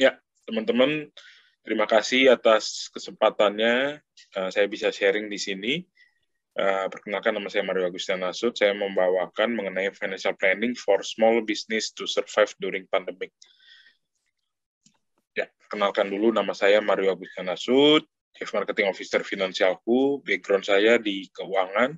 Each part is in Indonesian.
Ya, teman-teman, terima kasih atas kesempatannya. Uh, saya bisa sharing di sini. Uh, perkenalkan nama saya Mario Agustian Nasut. Saya membawakan mengenai financial planning for small business to survive during pandemic. Ya, kenalkan dulu nama saya Mario Agustian Nasut, Chief Marketing Officer Finansialku. Background saya di keuangan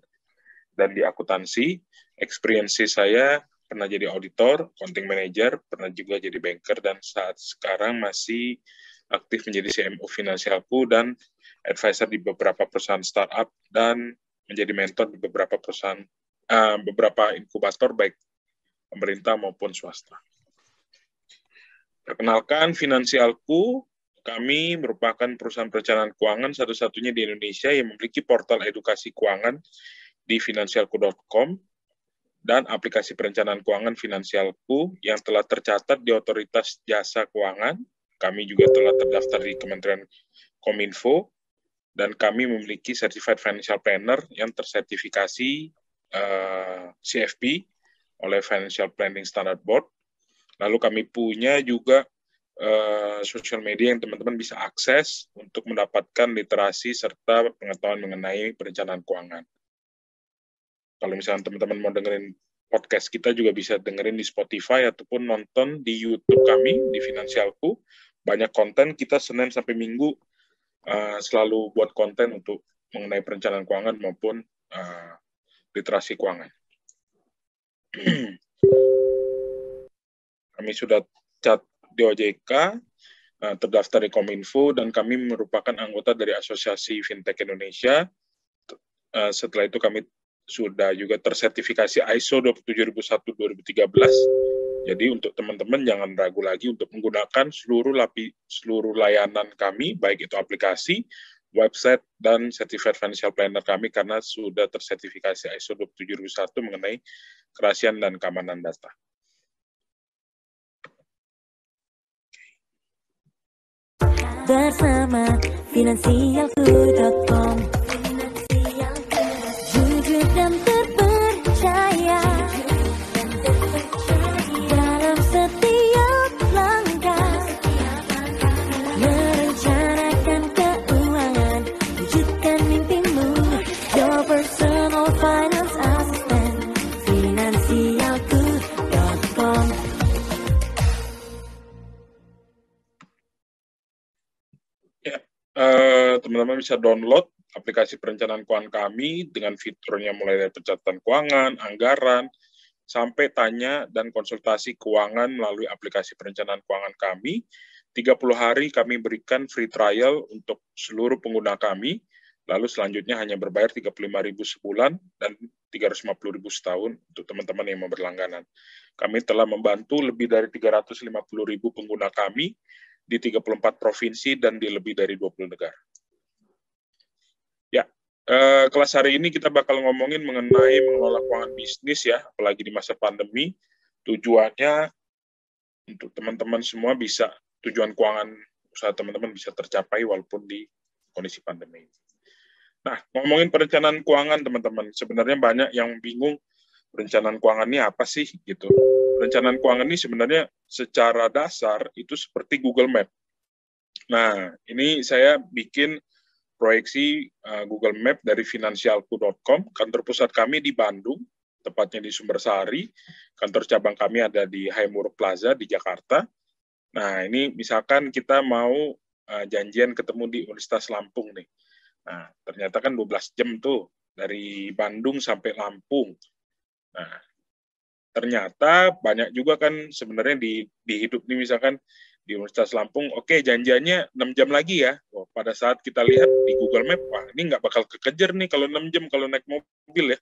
dan di akuntansi. Experience saya pernah jadi auditor, accounting manager, pernah juga jadi banker, dan saat sekarang masih aktif menjadi CMO Finansialku dan advisor di beberapa perusahaan startup dan menjadi mentor di beberapa perusahaan, uh, beberapa inkubator baik pemerintah maupun swasta. Perkenalkan, Finansialku kami merupakan perusahaan perencanaan keuangan satu-satunya di Indonesia yang memiliki portal edukasi keuangan di finansialku.com dan aplikasi perencanaan keuangan finansialku yang telah tercatat di Otoritas Jasa Keuangan. Kami juga telah terdaftar di Kementerian Kominfo dan kami memiliki Certified Financial Planner yang tersertifikasi uh, eh, CFP oleh Financial Planning Standard Board. Lalu kami punya juga uh, social media yang teman-teman bisa akses untuk mendapatkan literasi serta pengetahuan mengenai perencanaan keuangan kalau misalnya teman-teman mau dengerin podcast kita juga bisa dengerin di Spotify ataupun nonton di YouTube kami di Finansialku. Banyak konten kita Senin sampai Minggu uh, selalu buat konten untuk mengenai perencanaan keuangan maupun uh, literasi keuangan. kami sudah cat di OJK, uh, eh, terdaftar di Kominfo, dan kami merupakan anggota dari Asosiasi Fintech Indonesia. Uh, setelah itu kami sudah juga tersertifikasi ISO 27001-2013. Jadi untuk teman-teman jangan ragu lagi untuk menggunakan seluruh lapi, seluruh layanan kami, baik itu aplikasi, website, dan Certified Financial Planner kami karena sudah tersertifikasi ISO 27001 mengenai kerahasiaan dan keamanan data. Bersama finansialku.com teman-teman bisa download aplikasi perencanaan keuangan kami dengan fiturnya mulai dari pencatatan keuangan, anggaran, sampai tanya dan konsultasi keuangan melalui aplikasi perencanaan keuangan kami. 30 hari kami berikan free trial untuk seluruh pengguna kami, lalu selanjutnya hanya berbayar 35.000 sebulan dan 350.000 setahun untuk teman-teman yang mau berlangganan. Kami telah membantu lebih dari 350.000 pengguna kami di 34 provinsi dan di lebih dari 20 negara. Eh, kelas hari ini kita bakal ngomongin mengenai mengelola keuangan bisnis ya, apalagi di masa pandemi. Tujuannya untuk teman-teman semua bisa tujuan keuangan usaha teman-teman bisa tercapai walaupun di kondisi pandemi. Nah, ngomongin perencanaan keuangan teman-teman, sebenarnya banyak yang bingung perencanaan keuangan ini apa sih gitu. Perencanaan keuangan ini sebenarnya secara dasar itu seperti Google Map. Nah, ini saya bikin proyeksi uh, Google Map dari finansialku.com. Kantor pusat kami di Bandung, tepatnya di Sumber Sari Kantor cabang kami ada di Haimur Plaza di Jakarta. Nah, ini misalkan kita mau uh, janjian ketemu di Universitas Lampung nih. Nah, ternyata kan 12 jam tuh dari Bandung sampai Lampung. Nah, ternyata banyak juga kan sebenarnya di di hidup nih misalkan di Universitas Lampung, oke okay, janjiannya 6 jam lagi ya. Oh, pada saat kita lihat di Google Map, wah ini nggak bakal kekejar nih kalau 6 jam kalau naik mobil ya.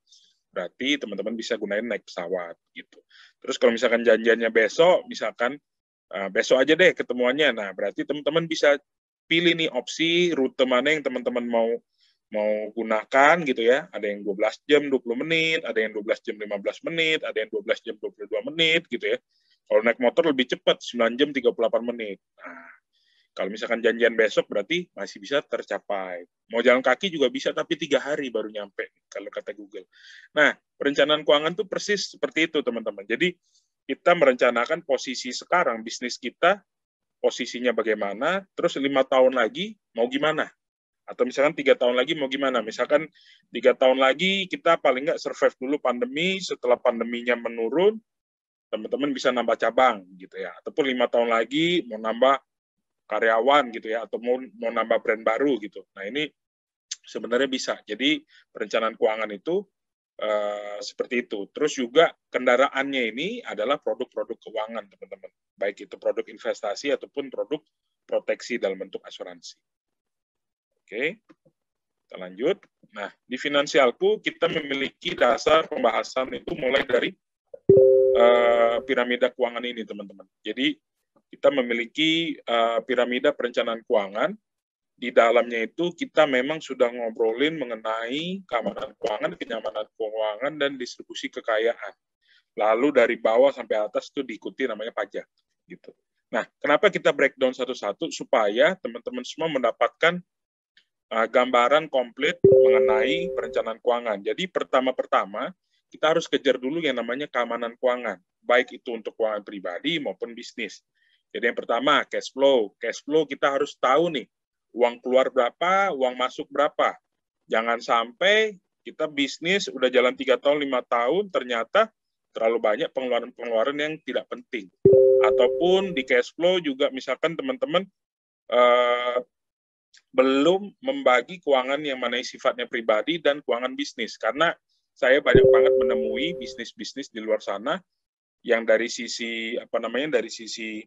Berarti teman-teman bisa gunain naik pesawat gitu. Terus kalau misalkan janjiannya besok, misalkan uh, besok aja deh ketemuannya. Nah, berarti teman-teman bisa pilih nih opsi rute mana yang teman-teman mau mau gunakan gitu ya. Ada yang 12 jam 20 menit, ada yang 12 jam 15 menit, ada yang 12 jam 22 menit gitu ya. Kalau naik motor lebih cepat, 9 jam 38 menit. Nah, kalau misalkan janjian besok berarti masih bisa tercapai. Mau jalan kaki juga bisa, tapi tiga hari baru nyampe, kalau kata Google. Nah, perencanaan keuangan tuh persis seperti itu, teman-teman. Jadi, kita merencanakan posisi sekarang, bisnis kita, posisinya bagaimana, terus lima tahun lagi mau gimana. Atau misalkan tiga tahun lagi mau gimana. Misalkan tiga tahun lagi kita paling nggak survive dulu pandemi, setelah pandeminya menurun, teman-teman bisa nambah cabang gitu ya ataupun lima tahun lagi mau nambah karyawan gitu ya atau mau mau nambah brand baru gitu nah ini sebenarnya bisa jadi perencanaan keuangan itu uh, seperti itu terus juga kendaraannya ini adalah produk-produk keuangan teman-teman baik itu produk investasi ataupun produk proteksi dalam bentuk asuransi oke kita lanjut nah di finansialku kita memiliki dasar pembahasan itu mulai dari uh, piramida keuangan ini, teman-teman. Jadi kita memiliki uh, piramida perencanaan keuangan. Di dalamnya itu kita memang sudah ngobrolin mengenai keamanan keuangan, kenyamanan keuangan, dan distribusi kekayaan. Lalu dari bawah sampai atas itu diikuti namanya pajak. gitu. Nah, kenapa kita breakdown satu-satu supaya teman-teman semua mendapatkan uh, gambaran komplit mengenai perencanaan keuangan. Jadi pertama-pertama kita harus kejar dulu yang namanya keamanan keuangan, baik itu untuk keuangan pribadi maupun bisnis. Jadi yang pertama, cash flow. Cash flow kita harus tahu nih, uang keluar berapa, uang masuk berapa. Jangan sampai kita bisnis udah jalan 3 tahun, 5 tahun, ternyata terlalu banyak pengeluaran-pengeluaran yang tidak penting. Ataupun di cash flow juga misalkan teman-teman eh, belum membagi keuangan yang mana sifatnya pribadi dan keuangan bisnis. Karena saya banyak banget menemui bisnis-bisnis di luar sana yang dari sisi apa namanya dari sisi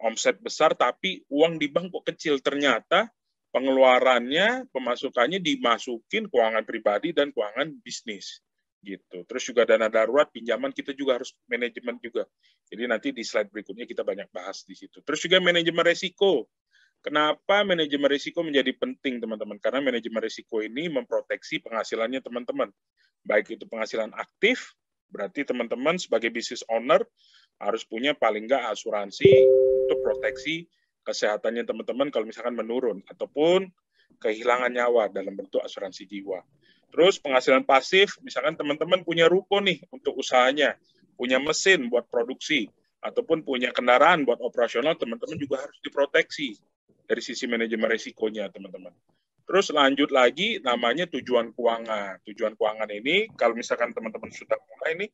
omset besar tapi uang di bank kok kecil ternyata pengeluarannya pemasukannya dimasukin keuangan pribadi dan keuangan bisnis gitu. Terus juga dana darurat pinjaman kita juga harus manajemen juga. Jadi nanti di slide berikutnya kita banyak bahas di situ. Terus juga manajemen resiko Kenapa manajemen risiko menjadi penting, teman-teman? Karena manajemen risiko ini memproteksi penghasilannya teman-teman. Baik itu penghasilan aktif, berarti teman-teman sebagai business owner harus punya paling nggak asuransi untuk proteksi kesehatannya teman-teman kalau misalkan menurun, ataupun kehilangan nyawa dalam bentuk asuransi jiwa. Terus penghasilan pasif, misalkan teman-teman punya ruko nih untuk usahanya, punya mesin buat produksi, ataupun punya kendaraan buat operasional, teman-teman juga harus diproteksi dari sisi manajemen risikonya teman-teman. Terus lanjut lagi namanya tujuan keuangan. Tujuan keuangan ini kalau misalkan teman-teman sudah mulai ini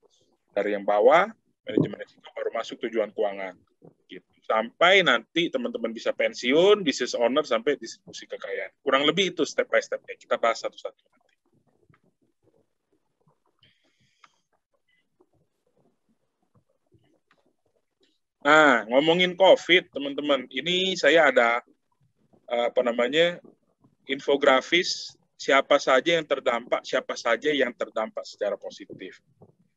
dari yang bawah manajemen risiko baru masuk tujuan keuangan. Gitu. Sampai nanti teman-teman bisa pensiun, bisnis owner sampai distribusi kekayaan. Kurang lebih itu step by stepnya. Kita bahas satu-satu nanti. Nah, ngomongin COVID, teman-teman, ini saya ada apa namanya infografis siapa saja yang terdampak, siapa saja yang terdampak secara positif.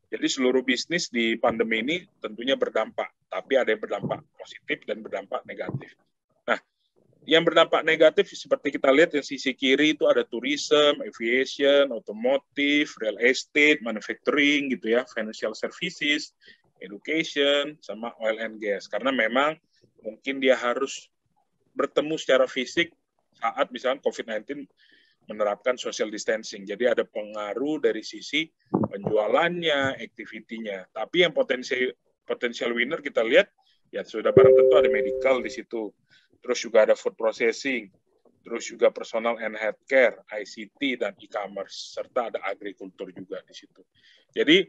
Jadi seluruh bisnis di pandemi ini tentunya berdampak, tapi ada yang berdampak positif dan berdampak negatif. Nah, yang berdampak negatif seperti kita lihat yang sisi kiri itu ada tourism, aviation, otomotif, real estate, manufacturing gitu ya, financial services, education, sama oil and gas. Karena memang mungkin dia harus bertemu secara fisik saat misalnya COVID-19 menerapkan social distancing. Jadi ada pengaruh dari sisi penjualannya, aktivitinya. Tapi yang potensi potensial winner kita lihat ya sudah barang tentu ada medical di situ. Terus juga ada food processing, terus juga personal and healthcare, ICT dan e-commerce serta ada agrikultur juga di situ. Jadi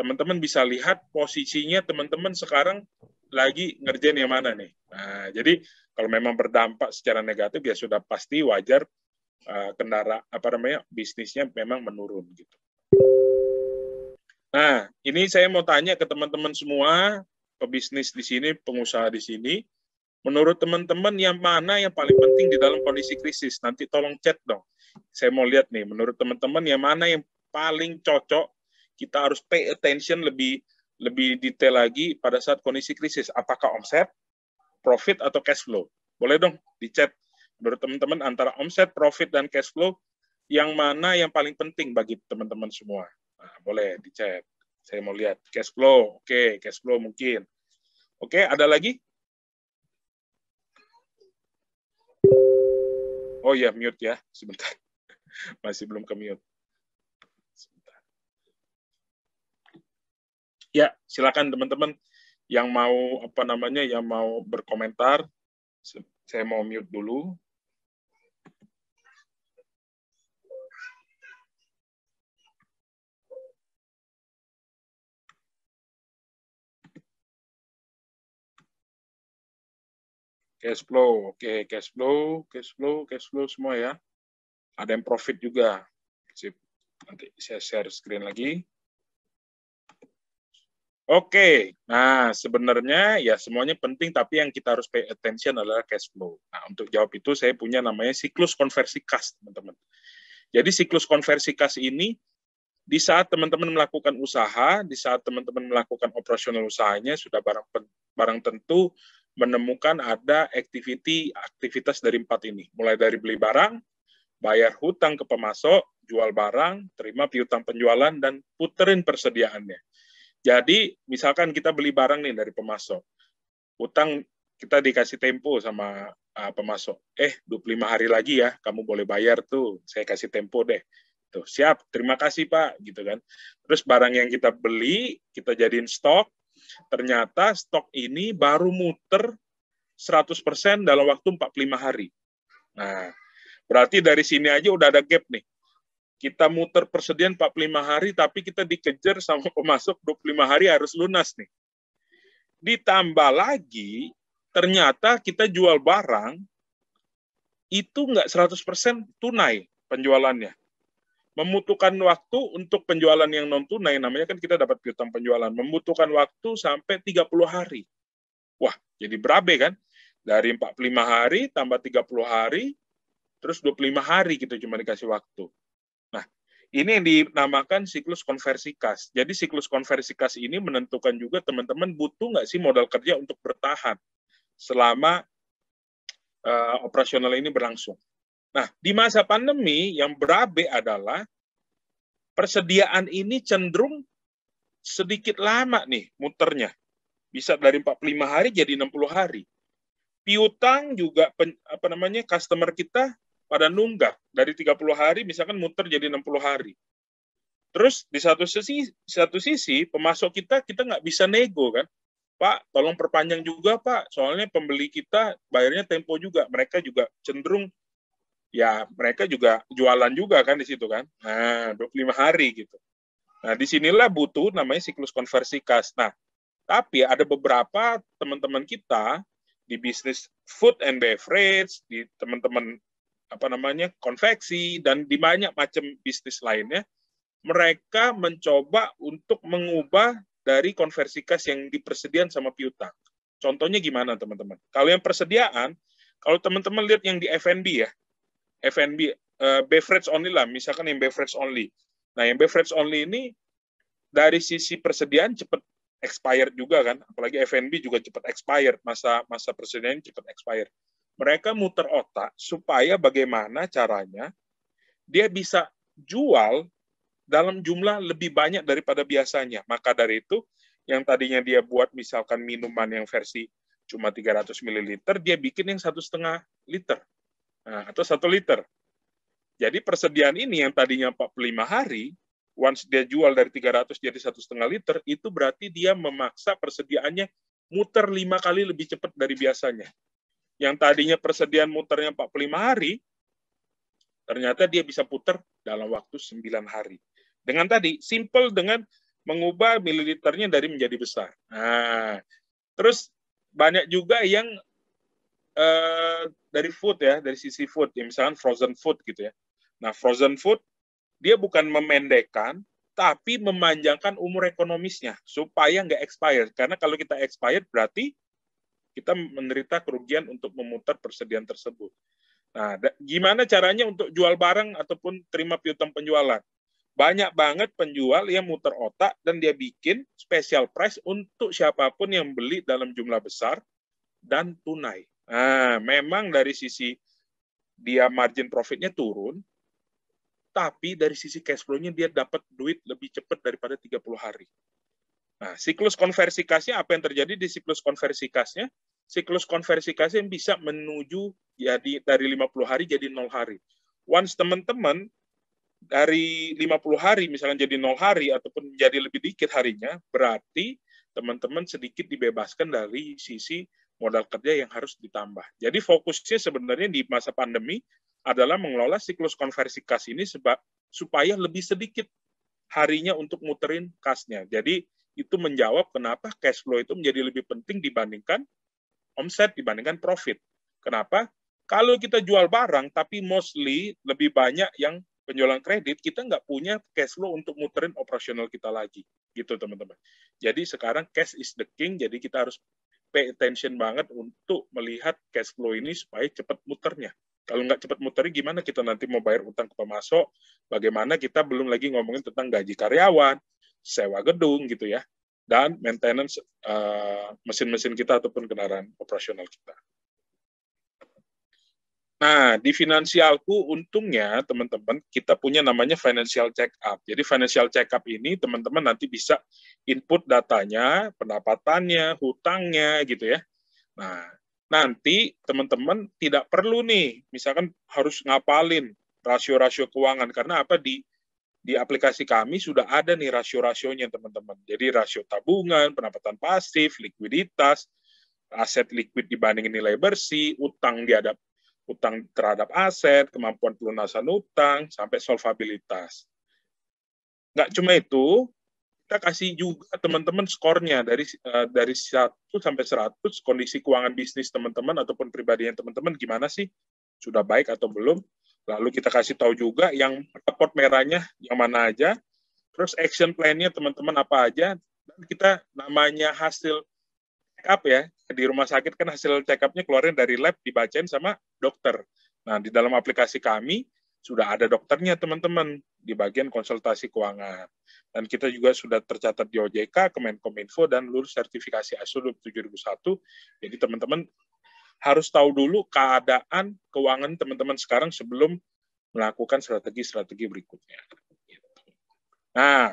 teman-teman bisa lihat posisinya teman-teman sekarang lagi ngerjain yang mana nih? Nah, jadi kalau memang berdampak secara negatif ya sudah pasti wajar uh, kendara apa namanya bisnisnya memang menurun gitu. Nah, ini saya mau tanya ke teman-teman semua, pebisnis di sini, pengusaha di sini, menurut teman-teman yang mana yang paling penting di dalam kondisi krisis? Nanti tolong chat dong. Saya mau lihat nih, menurut teman-teman yang mana yang paling cocok kita harus pay attention lebih lebih detail lagi pada saat kondisi krisis. Apakah omset, profit atau cash flow. Boleh dong dicat menurut teman-teman antara omset, profit, dan cash flow yang mana yang paling penting bagi teman-teman semua. Nah, boleh dicat. Saya mau lihat cash flow. Oke, cash flow mungkin. Oke, ada lagi? Oh ya, mute ya. Sebentar. Masih belum ke mute. Ya, silakan teman-teman yang mau apa namanya yang mau berkomentar saya mau mute dulu cash flow. Oke, okay, cash flow, cash flow, cash flow semua ya. Ada yang profit juga. sip Nanti saya share screen lagi. Oke, nah sebenarnya ya semuanya penting, tapi yang kita harus pay attention adalah cash flow. Nah untuk jawab itu saya punya namanya siklus konversi kas, teman-teman. Jadi siklus konversi kas ini di saat teman-teman melakukan usaha, di saat teman-teman melakukan operasional usahanya sudah barang barang tentu menemukan ada activity aktivitas dari empat ini, mulai dari beli barang, bayar hutang ke pemasok, jual barang, terima piutang penjualan dan puterin persediaannya. Jadi misalkan kita beli barang nih dari pemasok, utang kita dikasih tempo sama uh, pemasok. Eh 25 hari lagi ya, kamu boleh bayar tuh, saya kasih tempo deh. Tuh siap, terima kasih pak, gitu kan. Terus barang yang kita beli kita jadiin stok, ternyata stok ini baru muter 100% dalam waktu 45 hari. Nah, berarti dari sini aja udah ada gap nih kita muter persediaan 45 hari, tapi kita dikejar sama pemasok 25 hari harus lunas nih. Ditambah lagi, ternyata kita jual barang, itu nggak 100% tunai penjualannya. Membutuhkan waktu untuk penjualan yang non-tunai, namanya kan kita dapat piutang penjualan, membutuhkan waktu sampai 30 hari. Wah, jadi berabe kan? Dari 45 hari tambah 30 hari, terus 25 hari kita gitu cuma dikasih waktu ini yang dinamakan siklus konversi kas. Jadi siklus konversi kas ini menentukan juga teman-teman butuh nggak sih modal kerja untuk bertahan selama uh, operasional ini berlangsung. Nah, di masa pandemi yang berabe adalah persediaan ini cenderung sedikit lama nih muternya. Bisa dari 45 hari jadi 60 hari. Piutang juga apa namanya customer kita pada nunggak dari 30 hari misalkan muter jadi 60 hari. Terus di satu sisi satu sisi pemasok kita kita nggak bisa nego kan. Pak, tolong perpanjang juga Pak, soalnya pembeli kita bayarnya tempo juga. Mereka juga cenderung ya mereka juga jualan juga kan di situ kan. Nah, 25 hari gitu. Nah, disinilah butuh namanya siklus konversi kas. Nah, tapi ada beberapa teman-teman kita di bisnis food and beverage, di teman-teman apa namanya konveksi dan di banyak macam bisnis lainnya mereka mencoba untuk mengubah dari konversi kas yang dipersediaan sama piutang. Contohnya gimana teman-teman? Kalau yang persediaan, kalau teman-teman lihat yang di F&B ya, F&B uh, eh, beverage only lah, misalkan yang beverage only. Nah, yang beverage only ini dari sisi persediaan cepat expired juga kan, apalagi F&B juga cepat expired, masa masa persediaan cepat expired mereka muter otak supaya bagaimana caranya dia bisa jual dalam jumlah lebih banyak daripada biasanya. Maka dari itu, yang tadinya dia buat misalkan minuman yang versi cuma 300 ml, dia bikin yang satu setengah liter nah, atau satu liter. Jadi persediaan ini yang tadinya 45 hari, once dia jual dari 300 jadi satu setengah liter, itu berarti dia memaksa persediaannya muter lima kali lebih cepat dari biasanya yang tadinya persediaan muternya 45 hari, ternyata dia bisa putar dalam waktu 9 hari. Dengan tadi, simple dengan mengubah mililiternya dari menjadi besar. Nah, terus banyak juga yang eh, dari food ya, dari sisi food, ya, misalnya frozen food gitu ya. Nah, frozen food dia bukan memendekkan, tapi memanjangkan umur ekonomisnya supaya nggak expired. Karena kalau kita expired berarti kita menderita kerugian untuk memutar persediaan tersebut. Nah, gimana caranya untuk jual barang ataupun terima piutang penjualan? Banyak banget penjual yang muter otak dan dia bikin special price untuk siapapun yang beli dalam jumlah besar dan tunai. Nah, memang dari sisi dia margin profitnya turun, tapi dari sisi cash flow-nya dia dapat duit lebih cepat daripada 30 hari. Nah, siklus konversi kasnya apa yang terjadi di siklus konversi kasnya? Siklus konversi kasnya bisa menuju jadi ya, dari 50 hari jadi 0 hari. Once teman-teman dari 50 hari misalnya jadi 0 hari ataupun jadi lebih dikit harinya, berarti teman-teman sedikit dibebaskan dari sisi modal kerja yang harus ditambah. Jadi fokusnya sebenarnya di masa pandemi adalah mengelola siklus konversi kas ini sebab supaya lebih sedikit harinya untuk muterin kasnya. Jadi itu menjawab kenapa cash flow itu menjadi lebih penting dibandingkan omset, dibandingkan profit. Kenapa? Kalau kita jual barang, tapi mostly lebih banyak yang penjualan kredit, kita nggak punya cash flow untuk muterin operasional kita lagi. Gitu, teman-teman. Jadi sekarang cash is the king, jadi kita harus pay attention banget untuk melihat cash flow ini supaya cepat muternya. Kalau nggak cepat muternya, gimana kita nanti mau bayar utang ke pemasok? Bagaimana kita belum lagi ngomongin tentang gaji karyawan, sewa gedung gitu ya, dan maintenance eh, mesin-mesin uh, kita ataupun kendaraan operasional kita. Nah, di finansialku untungnya teman-teman kita punya namanya financial check up. Jadi financial check up ini teman-teman nanti bisa input datanya, pendapatannya, hutangnya gitu ya. Nah, nanti teman-teman tidak perlu nih misalkan harus ngapalin rasio-rasio keuangan karena apa di di aplikasi kami sudah ada nih rasio-rasionya teman-teman. Jadi rasio tabungan, pendapatan pasif, likuiditas, aset likuid dibandingin nilai bersih, utang diadap utang terhadap aset, kemampuan pelunasan utang, sampai solvabilitas. Nggak cuma itu, kita kasih juga teman-teman skornya dari uh, dari 1 sampai 100 kondisi keuangan bisnis teman-teman ataupun pribadinya teman-teman gimana sih? Sudah baik atau belum? Lalu kita kasih tahu juga yang report merahnya yang mana aja, terus action plan-nya teman-teman apa aja, dan kita namanya hasil check up ya, di rumah sakit kan hasil check up-nya keluarin dari lab, dibacain sama dokter. Nah, di dalam aplikasi kami sudah ada dokternya teman-teman di bagian konsultasi keuangan. Dan kita juga sudah tercatat di OJK, Kemenkominfo, dan lulus sertifikasi ASUDUP 7001. Jadi teman-teman harus tahu dulu keadaan keuangan teman-teman sekarang sebelum melakukan strategi-strategi berikutnya. Nah,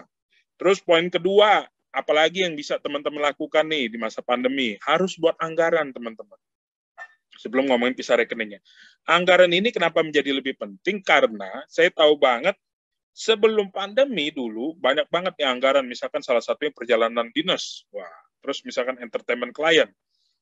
terus poin kedua, apalagi yang bisa teman-teman lakukan nih di masa pandemi, harus buat anggaran teman-teman. Sebelum ngomongin pisah rekeningnya. Anggaran ini kenapa menjadi lebih penting? Karena saya tahu banget sebelum pandemi dulu banyak banget yang anggaran, misalkan salah satunya perjalanan dinas. Wah, terus misalkan entertainment client,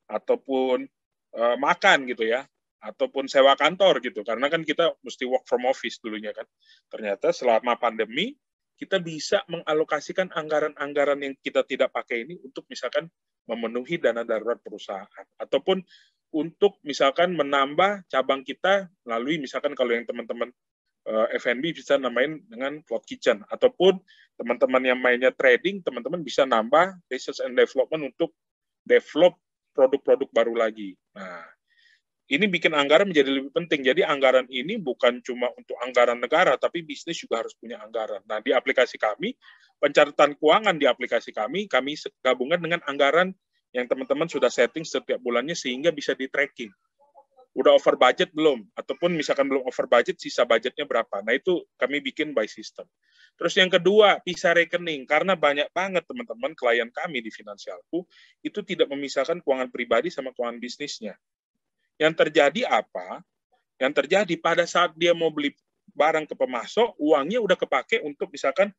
ataupun Eh, makan gitu ya ataupun sewa kantor gitu karena kan kita mesti work from office dulunya kan ternyata selama pandemi kita bisa mengalokasikan anggaran-anggaran yang kita tidak pakai ini untuk misalkan memenuhi dana darurat perusahaan ataupun untuk misalkan menambah cabang kita melalui misalkan kalau yang teman-teman eh, F&B bisa namain dengan cloud kitchen ataupun teman-teman yang mainnya trading teman-teman bisa nambah research and development untuk develop produk-produk baru lagi Nah, ini bikin anggaran menjadi lebih penting. Jadi anggaran ini bukan cuma untuk anggaran negara, tapi bisnis juga harus punya anggaran. Nah, di aplikasi kami, pencatatan keuangan di aplikasi kami, kami gabungkan dengan anggaran yang teman-teman sudah setting setiap bulannya sehingga bisa di tracking. Udah over budget belum? Ataupun misalkan belum over budget, sisa budgetnya berapa? Nah, itu kami bikin by system. Terus yang kedua, pisah rekening. Karena banyak banget teman-teman klien kami di Finansialku itu tidak memisahkan keuangan pribadi sama keuangan bisnisnya. Yang terjadi apa? Yang terjadi pada saat dia mau beli barang ke pemasok, uangnya udah kepake untuk misalkan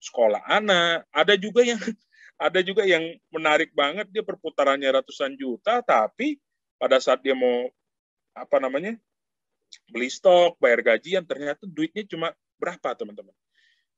sekolah anak. Ada juga yang ada juga yang menarik banget dia perputarannya ratusan juta tapi pada saat dia mau apa namanya beli stok, bayar gaji yang ternyata duitnya cuma berapa teman-teman?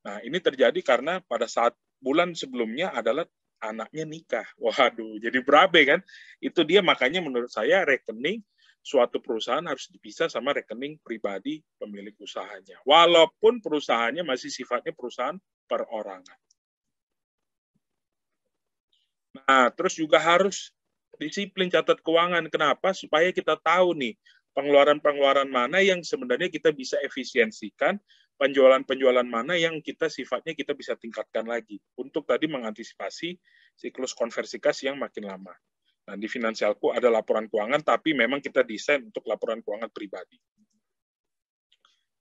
Nah, ini terjadi karena pada saat bulan sebelumnya adalah anaknya nikah. Waduh, jadi berabe kan? Itu dia makanya menurut saya rekening suatu perusahaan harus dipisah sama rekening pribadi pemilik usahanya. Walaupun perusahaannya masih sifatnya perusahaan perorangan. Nah, terus juga harus disiplin catat keuangan. Kenapa? Supaya kita tahu nih pengeluaran-pengeluaran mana yang sebenarnya kita bisa efisiensikan penjualan-penjualan mana yang kita sifatnya kita bisa tingkatkan lagi untuk tadi mengantisipasi siklus konversi kas yang makin lama. Nah, di finansialku ada laporan keuangan, tapi memang kita desain untuk laporan keuangan pribadi.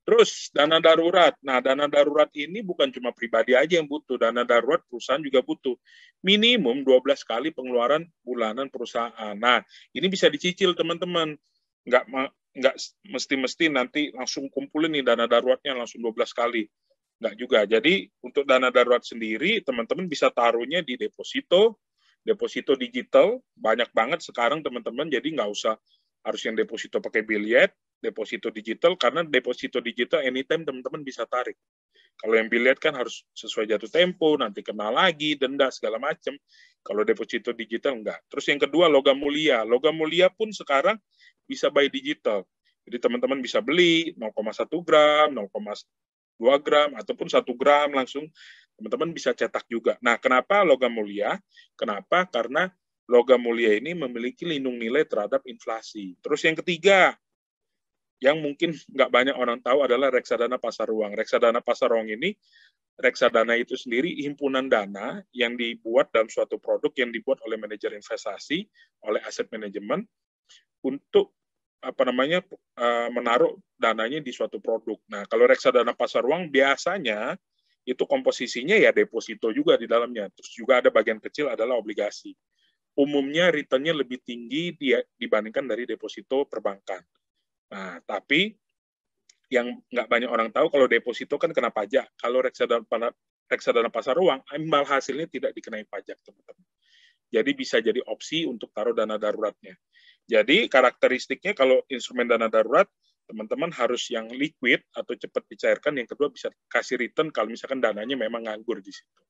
Terus, dana darurat. Nah, dana darurat ini bukan cuma pribadi aja yang butuh. Dana darurat perusahaan juga butuh. Minimum 12 kali pengeluaran bulanan perusahaan. Nah, ini bisa dicicil, teman-teman. Nggak, nggak mesti-mesti nanti langsung kumpulin nih dana daruratnya langsung 12 kali. Nggak juga. Jadi untuk dana darurat sendiri, teman-teman bisa taruhnya di deposito, deposito digital, banyak banget sekarang teman-teman, jadi nggak usah harus yang deposito pakai biliet, deposito digital, karena deposito digital anytime teman-teman bisa tarik. Kalau yang biliet kan harus sesuai jatuh tempo, nanti kenal lagi, denda, segala macam. Kalau deposito digital enggak. Terus yang kedua, logam mulia. Logam mulia pun sekarang bisa buy digital. Jadi teman-teman bisa beli 0,1 gram, 0,2 gram, ataupun 1 gram langsung teman-teman bisa cetak juga. Nah, kenapa logam mulia? Kenapa? Karena logam mulia ini memiliki lindung nilai terhadap inflasi. Terus yang ketiga, yang mungkin nggak banyak orang tahu adalah reksadana pasar uang. Reksadana pasar ruang ini, reksadana itu sendiri himpunan dana yang dibuat dalam suatu produk yang dibuat oleh manajer investasi, oleh aset manajemen, untuk apa namanya eh, menaruh dananya di suatu produk. Nah, kalau reksadana pasar uang biasanya itu komposisinya ya deposito juga di dalamnya. Terus juga ada bagian kecil adalah obligasi. Umumnya returnnya lebih tinggi dibandingkan dari deposito perbankan. Nah, tapi yang nggak banyak orang tahu kalau deposito kan kena pajak. Kalau reksadana reksadana pasar uang imbal hasilnya tidak dikenai pajak, teman-teman. Jadi bisa jadi opsi untuk taruh dana daruratnya. Jadi karakteristiknya kalau instrumen dana darurat teman-teman harus yang liquid atau cepat dicairkan. Yang kedua bisa kasih return kalau misalkan dananya memang nganggur di situ.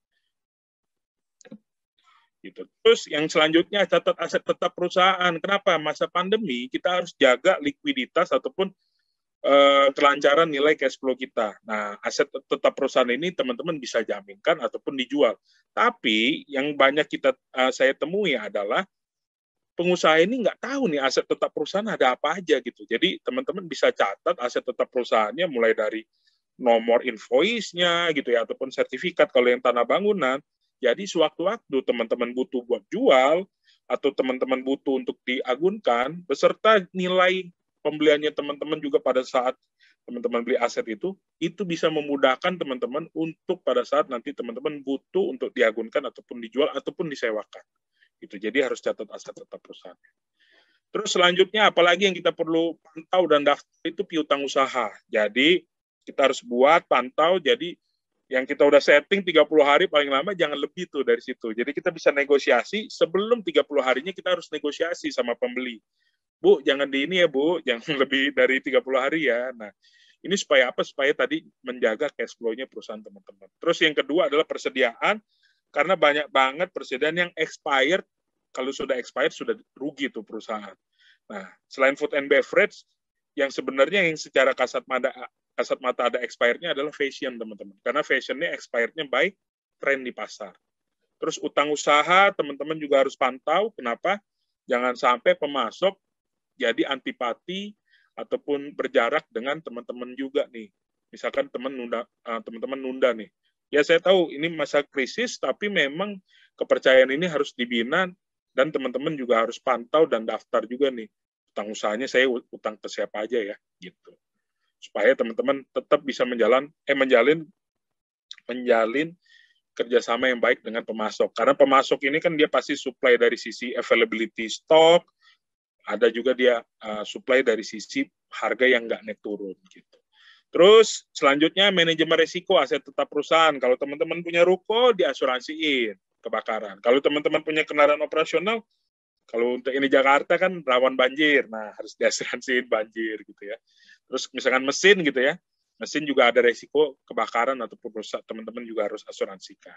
Gitu. Terus yang selanjutnya catat aset tetap perusahaan. Kenapa? Masa pandemi kita harus jaga likuiditas ataupun eh, kelancaran nilai cash flow kita. Nah, aset tetap perusahaan ini teman-teman bisa jaminkan ataupun dijual. Tapi yang banyak kita eh, saya temui adalah pengusaha ini nggak tahu nih aset tetap perusahaan ada apa aja gitu. Jadi teman-teman bisa catat aset tetap perusahaannya mulai dari nomor invoice-nya gitu ya ataupun sertifikat kalau yang tanah bangunan. Jadi sewaktu-waktu teman-teman butuh buat jual atau teman-teman butuh untuk diagunkan beserta nilai pembeliannya teman-teman juga pada saat teman-teman beli aset itu itu bisa memudahkan teman-teman untuk pada saat nanti teman-teman butuh untuk diagunkan ataupun dijual ataupun disewakan. Gitu. Jadi harus catat aset tetap perusahaan. Terus selanjutnya apalagi yang kita perlu pantau dan daftar itu piutang usaha. Jadi kita harus buat pantau jadi yang kita udah setting 30 hari paling lama jangan lebih tuh dari situ. Jadi kita bisa negosiasi sebelum 30 harinya kita harus negosiasi sama pembeli. Bu, jangan di ini ya, Bu. Jangan lebih dari 30 hari ya. Nah, ini supaya apa? Supaya tadi menjaga cash flow-nya perusahaan teman-teman. Terus yang kedua adalah persediaan karena banyak banget presiden yang expired, kalau sudah expired sudah rugi tuh perusahaan. Nah, selain food and beverage, yang sebenarnya yang secara kasat mata kasat mata ada expirednya adalah fashion teman-teman. Karena fashionnya expirednya baik tren di pasar. Terus utang usaha teman-teman juga harus pantau. Kenapa? Jangan sampai pemasok jadi antipati ataupun berjarak dengan teman-teman juga nih. Misalkan teman nunda eh, teman-teman nunda nih Ya saya tahu ini masa krisis, tapi memang kepercayaan ini harus dibina dan teman-teman juga harus pantau dan daftar juga nih utang usahanya saya utang ke siapa aja ya gitu supaya teman-teman tetap bisa menjalan eh menjalin menjalin kerjasama yang baik dengan pemasok karena pemasok ini kan dia pasti supply dari sisi availability stock ada juga dia uh, supply dari sisi harga yang nggak naik turun gitu Terus selanjutnya manajemen risiko aset tetap perusahaan. Kalau teman-teman punya ruko, diasuransiin kebakaran. Kalau teman-teman punya kendaraan operasional, kalau untuk ini Jakarta kan rawan banjir, nah harus diasuransiin banjir gitu ya. Terus misalkan mesin gitu ya, mesin juga ada resiko kebakaran ataupun rusak. teman-teman juga harus asuransikan.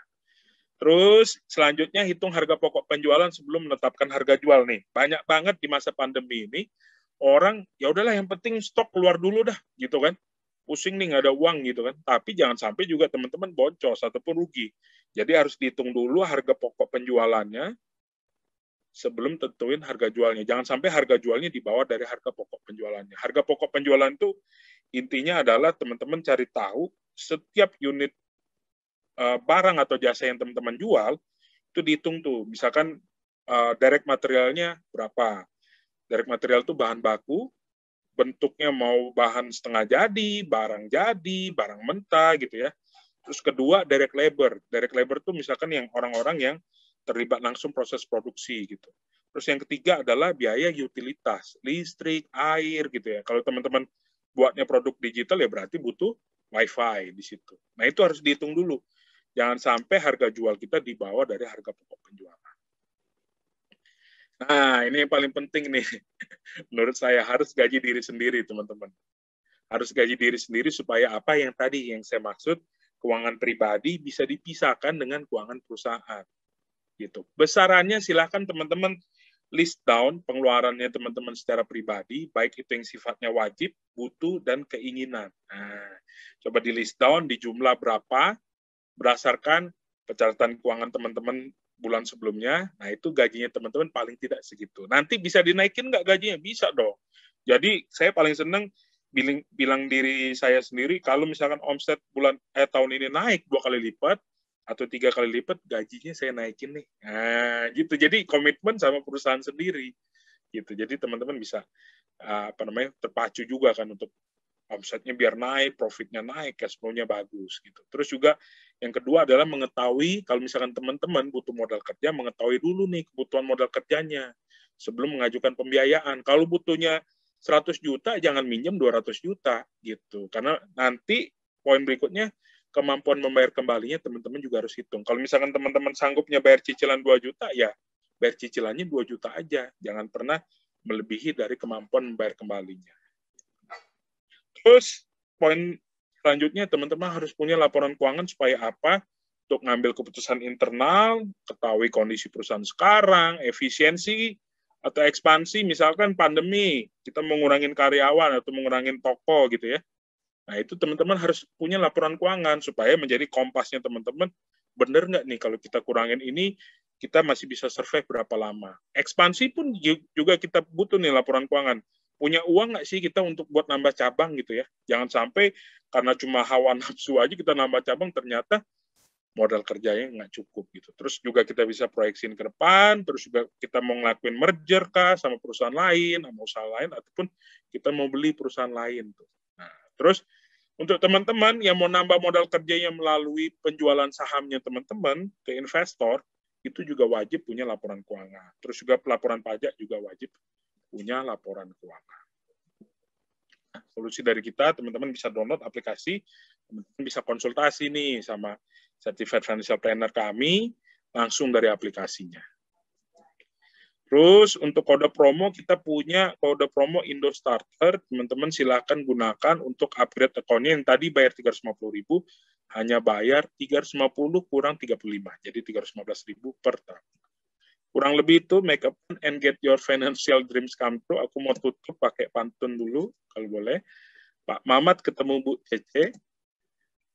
Terus selanjutnya hitung harga pokok penjualan sebelum menetapkan harga jual nih. Banyak banget di masa pandemi ini orang ya udahlah yang penting stok keluar dulu dah gitu kan pusing nih nggak ada uang gitu kan. Tapi jangan sampai juga teman-teman boncos ataupun rugi. Jadi harus dihitung dulu harga pokok penjualannya sebelum tentuin harga jualnya. Jangan sampai harga jualnya dibawa dari harga pokok penjualannya. Harga pokok penjualan itu intinya adalah teman-teman cari tahu setiap unit eh, barang atau jasa yang teman-teman jual itu dihitung tuh. Misalkan eh, direct materialnya berapa. Direct material itu bahan baku, bentuknya mau bahan setengah jadi, barang jadi, barang mentah gitu ya. Terus kedua direct labor. Direct labor tuh misalkan yang orang-orang yang terlibat langsung proses produksi gitu. Terus yang ketiga adalah biaya utilitas, listrik, air gitu ya. Kalau teman-teman buatnya produk digital ya berarti butuh wifi di situ. Nah itu harus dihitung dulu. Jangan sampai harga jual kita dibawa dari harga pokok penjualan. Nah, ini yang paling penting nih. Menurut saya harus gaji diri sendiri, teman-teman. Harus gaji diri sendiri supaya apa yang tadi yang saya maksud, keuangan pribadi bisa dipisahkan dengan keuangan perusahaan. Gitu. Besarannya silahkan teman-teman list down pengeluarannya teman-teman secara pribadi, baik itu yang sifatnya wajib, butuh, dan keinginan. Nah, coba di list down di jumlah berapa, berdasarkan pencatatan keuangan teman-teman bulan sebelumnya. Nah, itu gajinya teman-teman paling tidak segitu. Nanti bisa dinaikin nggak gajinya? Bisa dong. Jadi, saya paling seneng bilang, bilang diri saya sendiri, kalau misalkan omset bulan eh, tahun ini naik dua kali lipat, atau tiga kali lipat, gajinya saya naikin nih. Nah, gitu. Jadi, komitmen sama perusahaan sendiri. gitu Jadi, teman-teman bisa eh, apa namanya terpacu juga kan untuk omsetnya biar naik, profitnya naik, cash flow-nya bagus gitu. Terus juga yang kedua adalah mengetahui kalau misalkan teman-teman butuh modal kerja, mengetahui dulu nih kebutuhan modal kerjanya sebelum mengajukan pembiayaan. Kalau butuhnya 100 juta jangan minjem 200 juta gitu. Karena nanti poin berikutnya kemampuan membayar kembalinya teman-teman juga harus hitung. Kalau misalkan teman-teman sanggupnya bayar cicilan 2 juta ya bayar cicilannya 2 juta aja. Jangan pernah melebihi dari kemampuan membayar kembalinya. Terus poin selanjutnya teman-teman harus punya laporan keuangan supaya apa? Untuk ngambil keputusan internal, ketahui kondisi perusahaan sekarang, efisiensi atau ekspansi, misalkan pandemi, kita mengurangi karyawan atau mengurangi toko gitu ya. Nah itu teman-teman harus punya laporan keuangan supaya menjadi kompasnya teman-teman. Bener nggak nih kalau kita kurangin ini, kita masih bisa survive berapa lama. Ekspansi pun juga kita butuh nih laporan keuangan punya uang nggak sih kita untuk buat nambah cabang gitu ya. Jangan sampai karena cuma hawa nafsu aja kita nambah cabang ternyata modal kerjanya nggak cukup gitu. Terus juga kita bisa proyeksiin ke depan, terus juga kita mau ngelakuin merger kah sama perusahaan lain, sama usaha lain, ataupun kita mau beli perusahaan lain. Tuh. Nah, terus untuk teman-teman yang mau nambah modal kerjanya melalui penjualan sahamnya teman-teman ke investor, itu juga wajib punya laporan keuangan. Terus juga pelaporan pajak juga wajib punya laporan keuangan. Solusi dari kita, teman-teman bisa download aplikasi, teman-teman bisa konsultasi nih sama Certified Financial Planner kami langsung dari aplikasinya. Terus untuk kode promo kita punya kode promo Indo Starter, teman-teman silahkan gunakan untuk upgrade akunnya yang tadi bayar ribu hanya bayar 350 kurang 35, jadi 315.000 per tahun. Kurang lebih itu make up and get your financial dreams come true. Aku mau tutup pakai pantun dulu kalau boleh. Pak Mamat ketemu Bu Cece,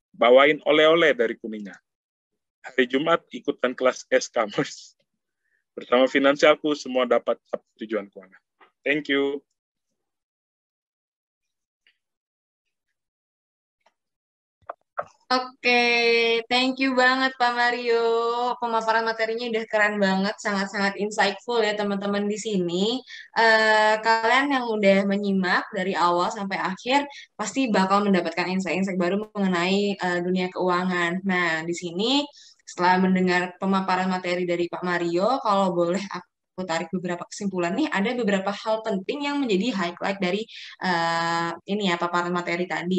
bawain oleh-oleh dari kuningan. Hari Jumat ikutan kelas S-Commerce. Bersama finansialku semua dapat tujuan keuangan. Thank you. Oke, thank you banget Pak Mario. Pemaparan materinya udah keren banget, sangat-sangat insightful ya teman-teman di sini. Uh, kalian yang udah menyimak dari awal sampai akhir pasti bakal mendapatkan insight-insight baru mengenai uh, dunia keuangan. Nah, di sini setelah mendengar pemaparan materi dari Pak Mario, kalau boleh aku tarik beberapa kesimpulan nih, ada beberapa hal penting yang menjadi highlight dari uh, ini ya paparan materi tadi.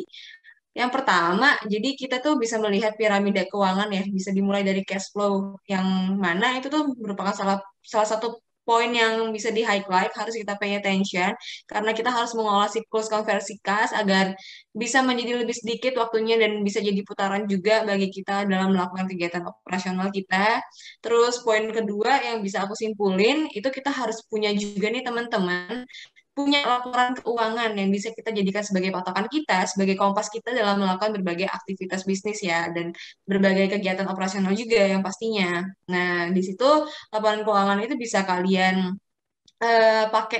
Yang pertama, jadi kita tuh bisa melihat piramida keuangan ya, bisa dimulai dari cash flow yang mana itu tuh merupakan salah salah satu poin yang bisa di highlight harus kita pay attention karena kita harus mengolah siklus konversi kas agar bisa menjadi lebih sedikit waktunya dan bisa jadi putaran juga bagi kita dalam melakukan kegiatan operasional kita. Terus poin kedua yang bisa aku simpulin itu kita harus punya juga nih teman-teman punya laporan keuangan yang bisa kita jadikan sebagai patokan kita, sebagai kompas kita dalam melakukan berbagai aktivitas bisnis ya, dan berbagai kegiatan operasional juga yang pastinya. Nah, di situ laporan keuangan itu bisa kalian uh, pakai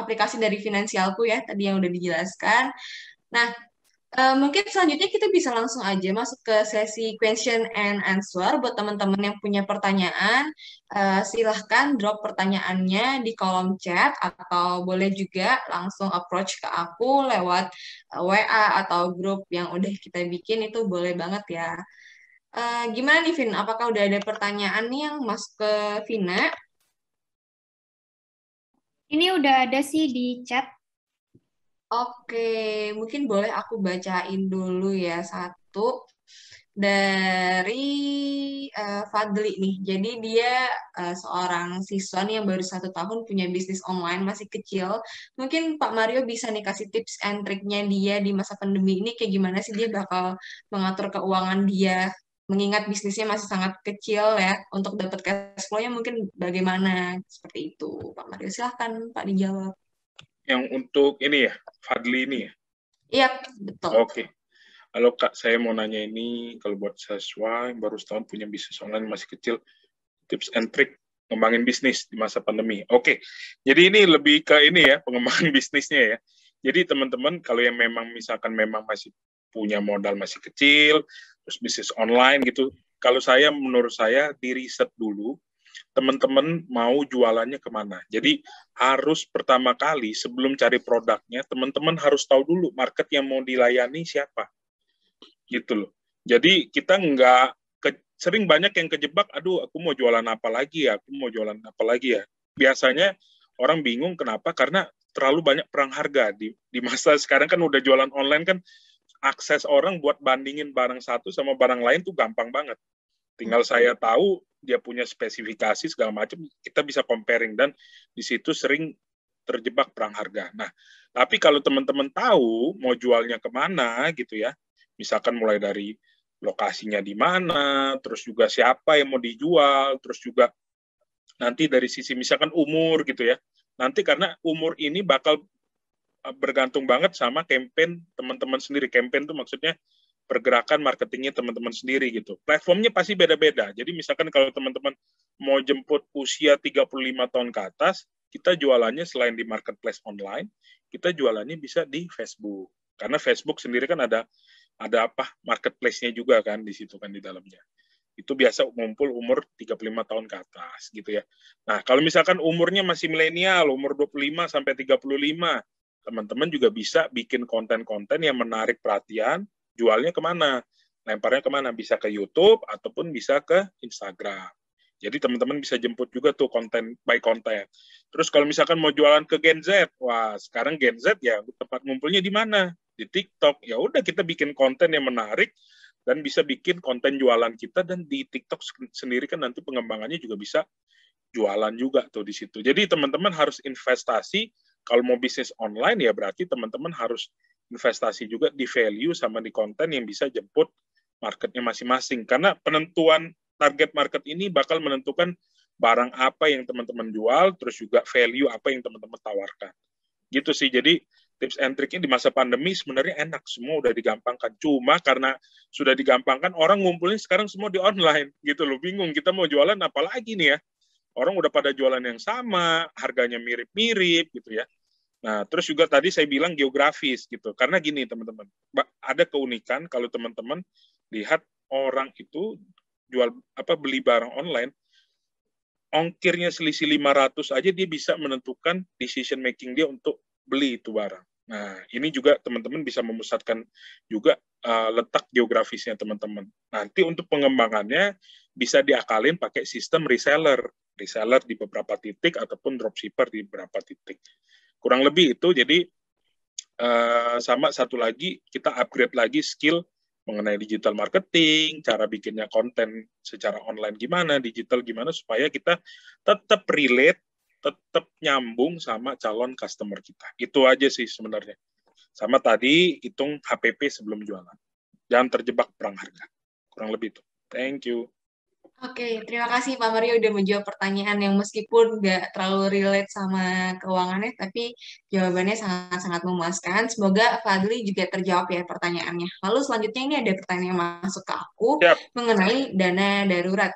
aplikasi dari finansialku ya, tadi yang udah dijelaskan. Nah, Eh, mungkin selanjutnya kita bisa langsung aja masuk ke sesi question and answer buat teman-teman yang punya pertanyaan uh, silahkan drop pertanyaannya di kolom chat atau boleh juga langsung approach ke aku lewat eh, WA atau grup yang udah kita bikin itu boleh banget ya uh, gimana nih Vin apakah udah ada pertanyaan nih yang masuk ke Vina ini udah ada sih di chat Oke, mungkin boleh aku bacain dulu ya satu dari uh, Fadli nih. Jadi dia uh, seorang siswa nih yang baru satu tahun punya bisnis online masih kecil. Mungkin Pak Mario bisa nih kasih tips and triknya dia di masa pandemi ini kayak gimana sih dia bakal mengatur keuangan dia mengingat bisnisnya masih sangat kecil ya untuk dapat cash flow-nya mungkin bagaimana seperti itu Pak Mario silahkan Pak dijawab yang untuk ini ya, Fadli ini ya? Iya, betul. Oke. Okay. Halo Kak, saya mau nanya ini kalau buat siswa yang baru setahun punya bisnis online masih kecil, tips and trick ngembangin bisnis di masa pandemi. Oke, okay. jadi ini lebih ke ini ya, pengembangan bisnisnya ya. Jadi teman-teman kalau yang memang misalkan memang masih punya modal masih kecil, terus bisnis online gitu, kalau saya menurut saya di riset dulu teman-teman mau jualannya kemana. Jadi harus pertama kali sebelum cari produknya, teman-teman harus tahu dulu market yang mau dilayani siapa. Gitu loh. Jadi kita nggak ke, sering banyak yang kejebak, aduh aku mau jualan apa lagi ya, aku mau jualan apa lagi ya. Biasanya orang bingung kenapa, karena terlalu banyak perang harga. Di, di masa sekarang kan udah jualan online kan, akses orang buat bandingin barang satu sama barang lain tuh gampang banget tinggal hmm. saya tahu dia punya spesifikasi segala macam kita bisa comparing dan di situ sering terjebak perang harga. Nah, tapi kalau teman-teman tahu mau jualnya kemana gitu ya, misalkan mulai dari lokasinya di mana, terus juga siapa yang mau dijual, terus juga nanti dari sisi misalkan umur gitu ya, nanti karena umur ini bakal eh, bergantung banget sama campaign teman-teman sendiri. Campaign itu maksudnya pergerakan marketingnya teman-teman sendiri gitu. Platformnya pasti beda-beda. Jadi misalkan kalau teman-teman mau jemput usia 35 tahun ke atas, kita jualannya selain di marketplace online, kita jualannya bisa di Facebook. Karena Facebook sendiri kan ada ada apa? marketplace-nya juga kan di situ kan di dalamnya. Itu biasa ngumpul umur 35 tahun ke atas gitu ya. Nah, kalau misalkan umurnya masih milenial, umur 25 sampai 35, teman-teman juga bisa bikin konten-konten yang menarik perhatian, jualnya kemana, lemparnya kemana, bisa ke YouTube ataupun bisa ke Instagram. Jadi teman-teman bisa jemput juga tuh konten by konten. Terus kalau misalkan mau jualan ke Gen Z, wah sekarang Gen Z ya tempat ngumpulnya di mana? Di TikTok. Ya udah kita bikin konten yang menarik dan bisa bikin konten jualan kita dan di TikTok sendiri kan nanti pengembangannya juga bisa jualan juga tuh di situ. Jadi teman-teman harus investasi kalau mau bisnis online ya berarti teman-teman harus investasi juga di value sama di konten yang bisa jemput marketnya masing-masing. Karena penentuan target market ini bakal menentukan barang apa yang teman-teman jual, terus juga value apa yang teman-teman tawarkan. Gitu sih, jadi tips and triknya di masa pandemi sebenarnya enak, semua udah digampangkan. Cuma karena sudah digampangkan, orang ngumpulin sekarang semua di online gitu loh, bingung kita mau jualan apa lagi nih ya. Orang udah pada jualan yang sama, harganya mirip-mirip gitu ya. Nah, terus juga tadi saya bilang geografis gitu. Karena gini, teman-teman. Ada keunikan kalau teman-teman lihat orang itu jual apa beli barang online, ongkirnya selisih 500 aja dia bisa menentukan decision making dia untuk beli itu barang. Nah, ini juga teman-teman bisa memusatkan juga uh, letak geografisnya teman-teman. Nanti untuk pengembangannya bisa diakalin pakai sistem reseller, reseller di beberapa titik ataupun dropshipper di beberapa titik kurang lebih itu jadi uh, sama satu lagi kita upgrade lagi skill mengenai digital marketing, cara bikinnya konten secara online gimana, digital gimana supaya kita tetap relate, tetap nyambung sama calon customer kita. Itu aja sih sebenarnya. Sama tadi hitung HPP sebelum jualan. Jangan terjebak perang harga. Kurang lebih itu. Thank you. Oke, terima kasih Pak Mario udah menjawab pertanyaan yang meskipun nggak terlalu relate sama keuangannya, tapi jawabannya sangat-sangat memuaskan. Semoga Fadli juga terjawab ya pertanyaannya. Lalu selanjutnya ini ada pertanyaan yang masuk ke aku yep. mengenai dana darurat.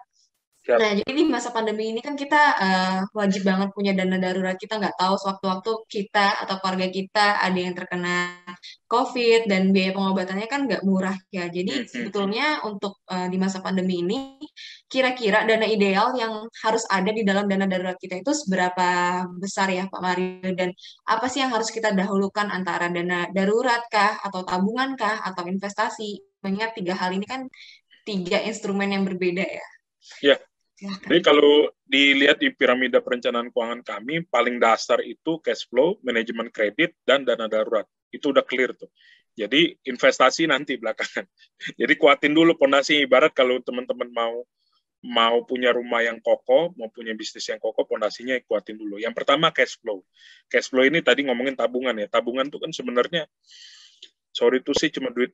Siap. Nah, jadi di masa pandemi ini kan kita uh, wajib banget punya dana darurat. Kita nggak tahu sewaktu-waktu kita atau keluarga kita ada yang terkena COVID dan biaya pengobatannya kan nggak murah ya. Jadi hmm, hmm, hmm. sebetulnya untuk uh, di masa pandemi ini, kira-kira dana ideal yang harus ada di dalam dana darurat kita itu seberapa besar ya Pak Mario? Dan apa sih yang harus kita dahulukan antara dana darurat kah atau tabungan kah atau investasi? Mengingat tiga hal ini kan tiga instrumen yang berbeda ya. Ya, Ya, Jadi kalau dilihat di piramida perencanaan keuangan kami, paling dasar itu cash flow, manajemen kredit, dan dana darurat. Itu udah clear tuh. Jadi investasi nanti belakangan. Jadi kuatin dulu pondasi ibarat kalau teman-teman mau mau punya rumah yang kokoh, mau punya bisnis yang kokoh, pondasinya kuatin dulu. Yang pertama cash flow. Cash flow ini tadi ngomongin tabungan ya. Tabungan tuh kan sebenarnya sorry itu sih cuma duit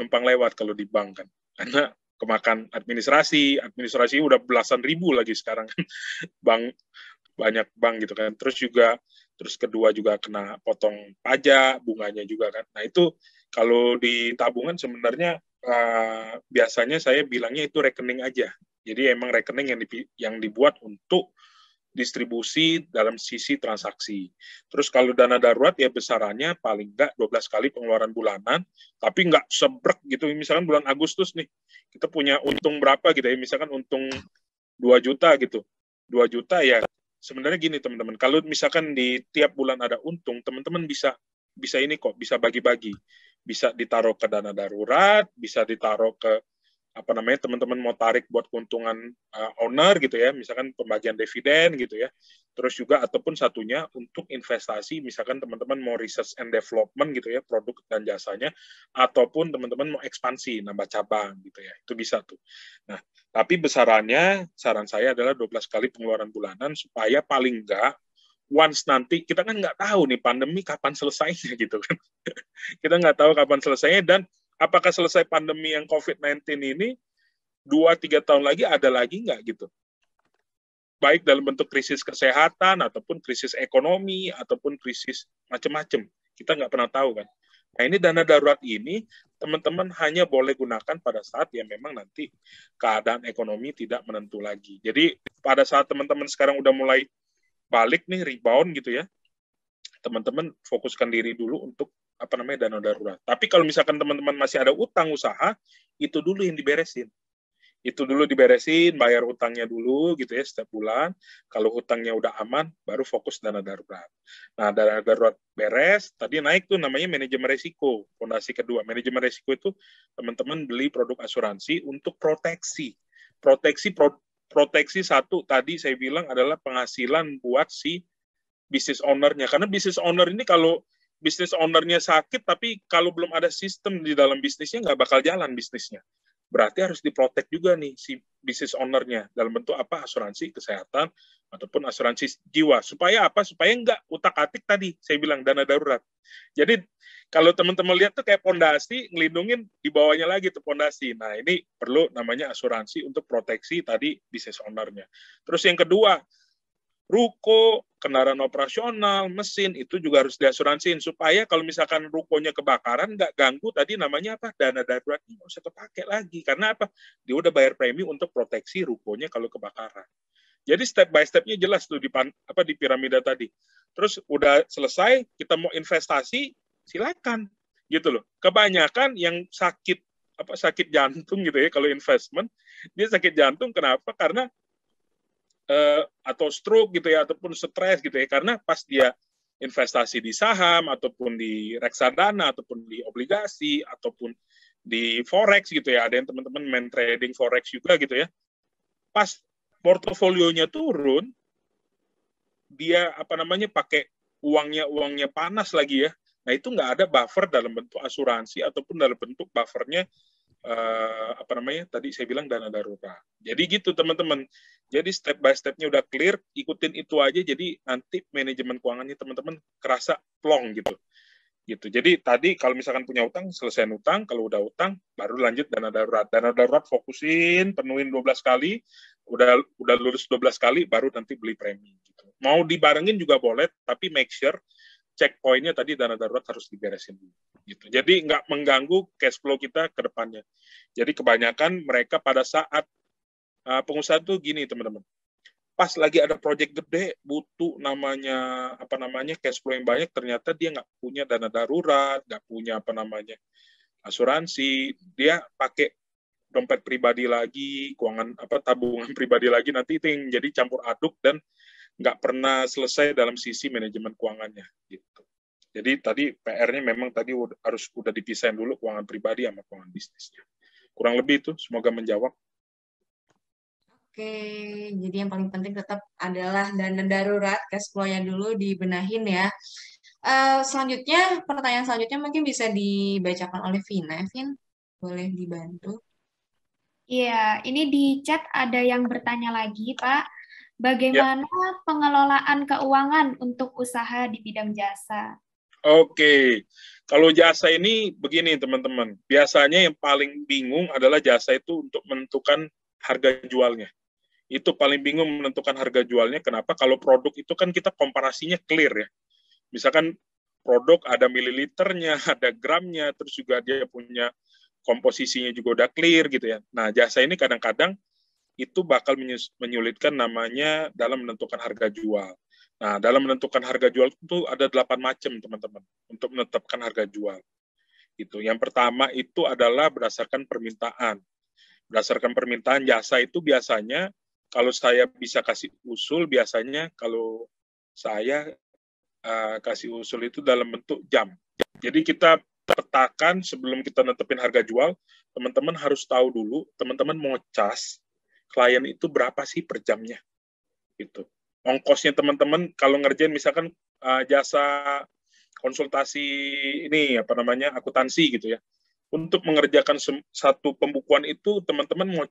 numpang lewat kalau di bank kan. Karena kemakan administrasi, administrasi udah belasan ribu lagi sekarang bank banyak bank gitu kan. Terus juga terus kedua juga kena potong pajak, bunganya juga kan. Nah itu kalau di tabungan sebenarnya uh, biasanya saya bilangnya itu rekening aja. Jadi emang rekening yang dipi- yang dibuat untuk distribusi dalam sisi transaksi. Terus kalau dana darurat ya besarannya paling enggak 12 kali pengeluaran bulanan, tapi enggak sebrek gitu. Misalkan bulan Agustus nih, kita punya untung berapa gitu ya, misalkan untung 2 juta gitu. 2 juta ya sebenarnya gini teman-teman, kalau misalkan di tiap bulan ada untung, teman-teman bisa bisa ini kok, bisa bagi-bagi. Bisa ditaruh ke dana darurat, bisa ditaruh ke apa namanya teman-teman mau tarik buat keuntungan uh, owner gitu ya misalkan pembagian dividen gitu ya terus juga ataupun satunya untuk investasi misalkan teman-teman mau research and development gitu ya produk dan jasanya ataupun teman-teman mau ekspansi nambah cabang gitu ya itu bisa tuh nah tapi besarannya saran saya adalah 12 kali pengeluaran bulanan supaya paling enggak once nanti kita kan nggak tahu nih pandemi kapan selesainya gitu kan kita nggak tahu kapan selesainya dan apakah selesai pandemi yang COVID-19 ini dua tiga tahun lagi ada lagi nggak gitu? Baik dalam bentuk krisis kesehatan ataupun krisis ekonomi ataupun krisis macam-macam kita nggak pernah tahu kan. Nah ini dana darurat ini teman-teman hanya boleh gunakan pada saat ya memang nanti keadaan ekonomi tidak menentu lagi. Jadi pada saat teman-teman sekarang udah mulai balik nih rebound gitu ya, teman-teman fokuskan diri dulu untuk apa namanya dana darurat. Tapi kalau misalkan teman-teman masih ada utang usaha, itu dulu yang diberesin. Itu dulu diberesin, bayar utangnya dulu gitu ya setiap bulan. Kalau utangnya udah aman, baru fokus dana darurat. Nah, dana darurat beres, tadi naik tuh namanya manajemen resiko. Fondasi kedua, manajemen resiko itu teman-teman beli produk asuransi untuk proteksi. Proteksi pro, proteksi satu tadi saya bilang adalah penghasilan buat si bisnis ownernya. Karena bisnis owner ini kalau bisnis ownernya sakit tapi kalau belum ada sistem di dalam bisnisnya nggak bakal jalan bisnisnya berarti harus diprotek juga nih si bisnis ownernya dalam bentuk apa asuransi kesehatan ataupun asuransi jiwa supaya apa supaya nggak utak atik tadi saya bilang dana darurat jadi kalau teman-teman lihat tuh kayak pondasi ngelindungin di bawahnya lagi tuh pondasi nah ini perlu namanya asuransi untuk proteksi tadi bisnis ownernya terus yang kedua ruko kendaraan operasional, mesin itu juga harus diasuransiin supaya kalau misalkan rukonya kebakaran nggak ganggu tadi namanya apa dana darurat ini nggak usah lagi karena apa dia udah bayar premi untuk proteksi rukonya kalau kebakaran. Jadi step by stepnya jelas tuh di pan, apa di piramida tadi. Terus udah selesai kita mau investasi silakan gitu loh. Kebanyakan yang sakit apa sakit jantung gitu ya kalau investment dia sakit jantung kenapa karena uh, atau stroke gitu ya ataupun stres gitu ya karena pas dia investasi di saham ataupun di reksadana ataupun di obligasi ataupun di forex gitu ya ada yang teman-teman main trading forex juga gitu ya pas portofolionya turun dia apa namanya pakai uangnya uangnya panas lagi ya nah itu nggak ada buffer dalam bentuk asuransi ataupun dalam bentuk buffernya uh, apa namanya tadi saya bilang dana darurat. Jadi gitu teman-teman. Jadi step by stepnya udah clear, ikutin itu aja. Jadi nanti manajemen keuangannya teman-teman kerasa plong gitu. Gitu. Jadi tadi kalau misalkan punya utang, selesai utang. Kalau udah utang, baru lanjut dana darurat. Dana darurat fokusin, penuhin 12 kali. Udah udah lulus 12 kali, baru nanti beli premi. Gitu. Mau dibarengin juga boleh, tapi make sure checkpointnya tadi dana darurat harus diberesin dulu. Gitu. Jadi nggak mengganggu cash flow kita ke depannya. Jadi kebanyakan mereka pada saat uh, pengusaha itu gini teman-teman, pas lagi ada project gede butuh namanya apa namanya cash flow yang banyak ternyata dia nggak punya dana darurat, nggak punya apa namanya asuransi, dia pakai dompet pribadi lagi, keuangan apa tabungan pribadi lagi nanti itu yang jadi campur aduk dan nggak pernah selesai dalam sisi manajemen keuangannya gitu. Jadi tadi PR-nya memang tadi harus udah dipisahin dulu keuangan pribadi sama keuangan bisnisnya. Kurang lebih itu semoga menjawab. Oke, jadi yang paling penting tetap adalah dana darurat cash flow-nya dulu dibenahin ya. Uh, selanjutnya pertanyaan selanjutnya mungkin bisa dibacakan oleh Vina. Vin, boleh dibantu? Iya, ini di chat ada yang bertanya lagi, Pak. Bagaimana ya. pengelolaan keuangan untuk usaha di bidang jasa? Oke, kalau jasa ini begini teman-teman, biasanya yang paling bingung adalah jasa itu untuk menentukan harga jualnya. Itu paling bingung menentukan harga jualnya, kenapa? Kalau produk itu kan kita komparasinya clear ya. Misalkan produk ada mililiternya, ada gramnya, terus juga dia punya komposisinya juga udah clear gitu ya. Nah jasa ini kadang-kadang itu bakal menyulitkan namanya dalam menentukan harga jual. Nah, dalam menentukan harga jual itu ada delapan macam, teman-teman, untuk menetapkan harga jual. Itu yang pertama itu adalah berdasarkan permintaan. Berdasarkan permintaan jasa itu biasanya kalau saya bisa kasih usul biasanya kalau saya uh, kasih usul itu dalam bentuk jam. Jadi kita petakan sebelum kita netepin harga jual, teman-teman harus tahu dulu teman-teman mau cas klien itu berapa sih per jamnya gitu ongkosnya teman-teman kalau ngerjain misalkan uh, jasa konsultasi ini apa namanya akuntansi gitu ya untuk mengerjakan satu pembukuan itu teman-teman mau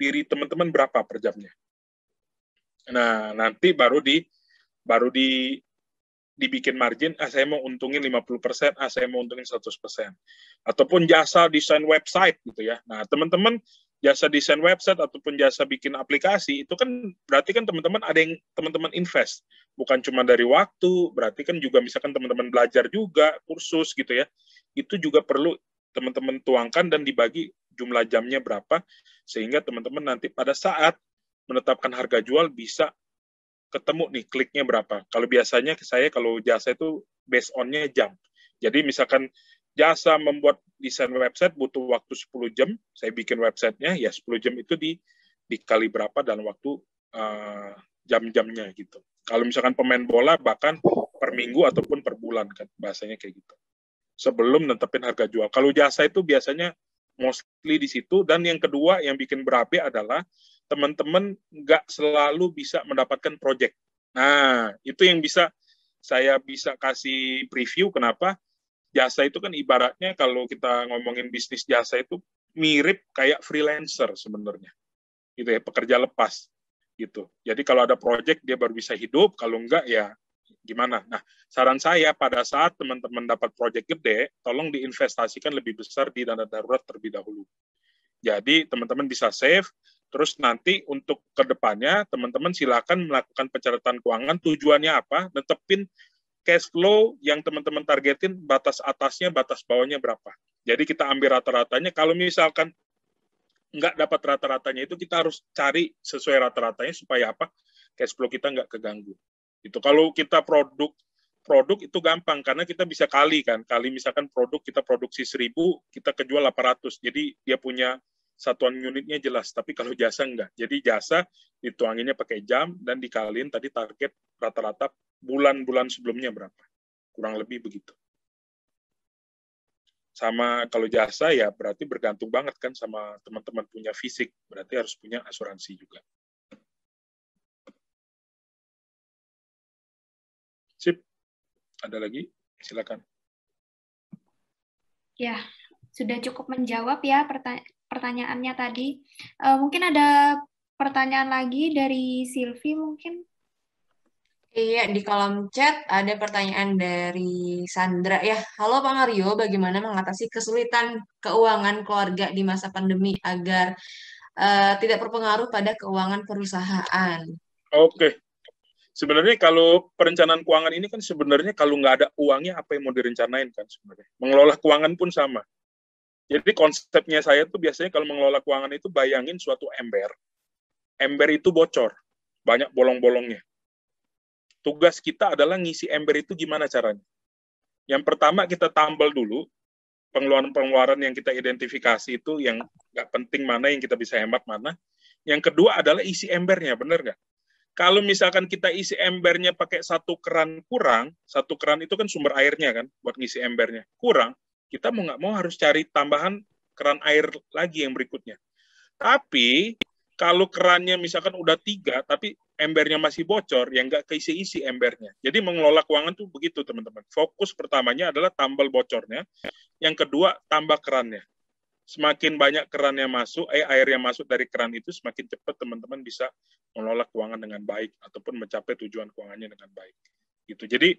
diri teman-teman berapa per jamnya nah nanti baru di baru di dibikin margin, ah saya mau untungin 50%, ah saya mau untungin 100%. Ataupun jasa desain website gitu ya. Nah, teman-teman jasa desain website ataupun jasa bikin aplikasi itu kan berarti kan teman-teman ada yang teman-teman invest bukan cuma dari waktu berarti kan juga misalkan teman-teman belajar juga kursus gitu ya itu juga perlu teman-teman tuangkan dan dibagi jumlah jamnya berapa sehingga teman-teman nanti pada saat menetapkan harga jual bisa ketemu nih kliknya berapa kalau biasanya saya kalau jasa itu based onnya jam jadi misalkan jasa membuat desain website butuh waktu 10 jam. Saya bikin websitenya, ya 10 jam itu di dikali berapa dan waktu uh, jam-jamnya gitu. Kalau misalkan pemain bola bahkan per minggu ataupun per bulan kan bahasanya kayak gitu. Sebelum nentepin harga jual. Kalau jasa itu biasanya mostly di situ dan yang kedua yang bikin berapi adalah teman-teman nggak selalu bisa mendapatkan project. Nah, itu yang bisa saya bisa kasih preview kenapa jasa itu kan ibaratnya kalau kita ngomongin bisnis jasa itu mirip kayak freelancer sebenarnya. Gitu ya, pekerja lepas gitu. Jadi kalau ada project dia baru bisa hidup, kalau enggak ya gimana. Nah, saran saya pada saat teman-teman dapat project gede, tolong diinvestasikan lebih besar di dana darurat terlebih dahulu. Jadi teman-teman bisa save, terus nanti untuk kedepannya teman-teman silakan melakukan pencatatan keuangan tujuannya apa, netepin cash flow yang teman-teman targetin batas atasnya, batas bawahnya berapa. Jadi kita ambil rata-ratanya. Kalau misalkan nggak dapat rata-ratanya itu kita harus cari sesuai rata-ratanya supaya apa cash flow kita nggak keganggu. Itu kalau kita produk produk itu gampang karena kita bisa kali kan kali misalkan produk kita produksi 1000 kita kejual 800 jadi dia punya satuan unitnya jelas, tapi kalau jasa enggak. Jadi jasa dituanginnya pakai jam dan dikalin tadi target rata-rata bulan-bulan sebelumnya berapa. Kurang lebih begitu. Sama kalau jasa ya berarti bergantung banget kan sama teman-teman punya fisik, berarti harus punya asuransi juga. Sip. Ada lagi? Silakan. Ya, sudah cukup menjawab ya pertanyaan pertanyaannya tadi. Uh, mungkin ada pertanyaan lagi dari Silvi mungkin? Iya, di kolom chat ada pertanyaan dari Sandra. Ya, halo Pak Mario, bagaimana mengatasi kesulitan keuangan keluarga di masa pandemi agar uh, tidak berpengaruh pada keuangan perusahaan? Oke. Sebenarnya kalau perencanaan keuangan ini kan sebenarnya kalau nggak ada uangnya apa yang mau direncanain kan sebenarnya. Mengelola keuangan pun sama. Jadi konsepnya saya tuh biasanya kalau mengelola keuangan itu bayangin suatu ember. Ember itu bocor, banyak bolong-bolongnya. Tugas kita adalah ngisi ember itu gimana caranya. Yang pertama kita tambal dulu pengeluaran-pengeluaran yang kita identifikasi itu yang nggak penting mana yang kita bisa hemat mana. Yang kedua adalah isi embernya, benar nggak? Kalau misalkan kita isi embernya pakai satu keran kurang, satu keran itu kan sumber airnya kan buat ngisi embernya kurang, kita mau nggak mau harus cari tambahan keran air lagi yang berikutnya. Tapi kalau kerannya misalkan udah tiga, tapi embernya masih bocor, yang nggak keisi-isi embernya. Jadi mengelola keuangan tuh begitu, teman-teman. Fokus pertamanya adalah tambal bocornya. Yang kedua, tambah kerannya. Semakin banyak kerannya masuk, eh, air yang masuk dari keran itu, semakin cepat teman-teman bisa mengelola keuangan dengan baik, ataupun mencapai tujuan keuangannya dengan baik. Gitu. Jadi,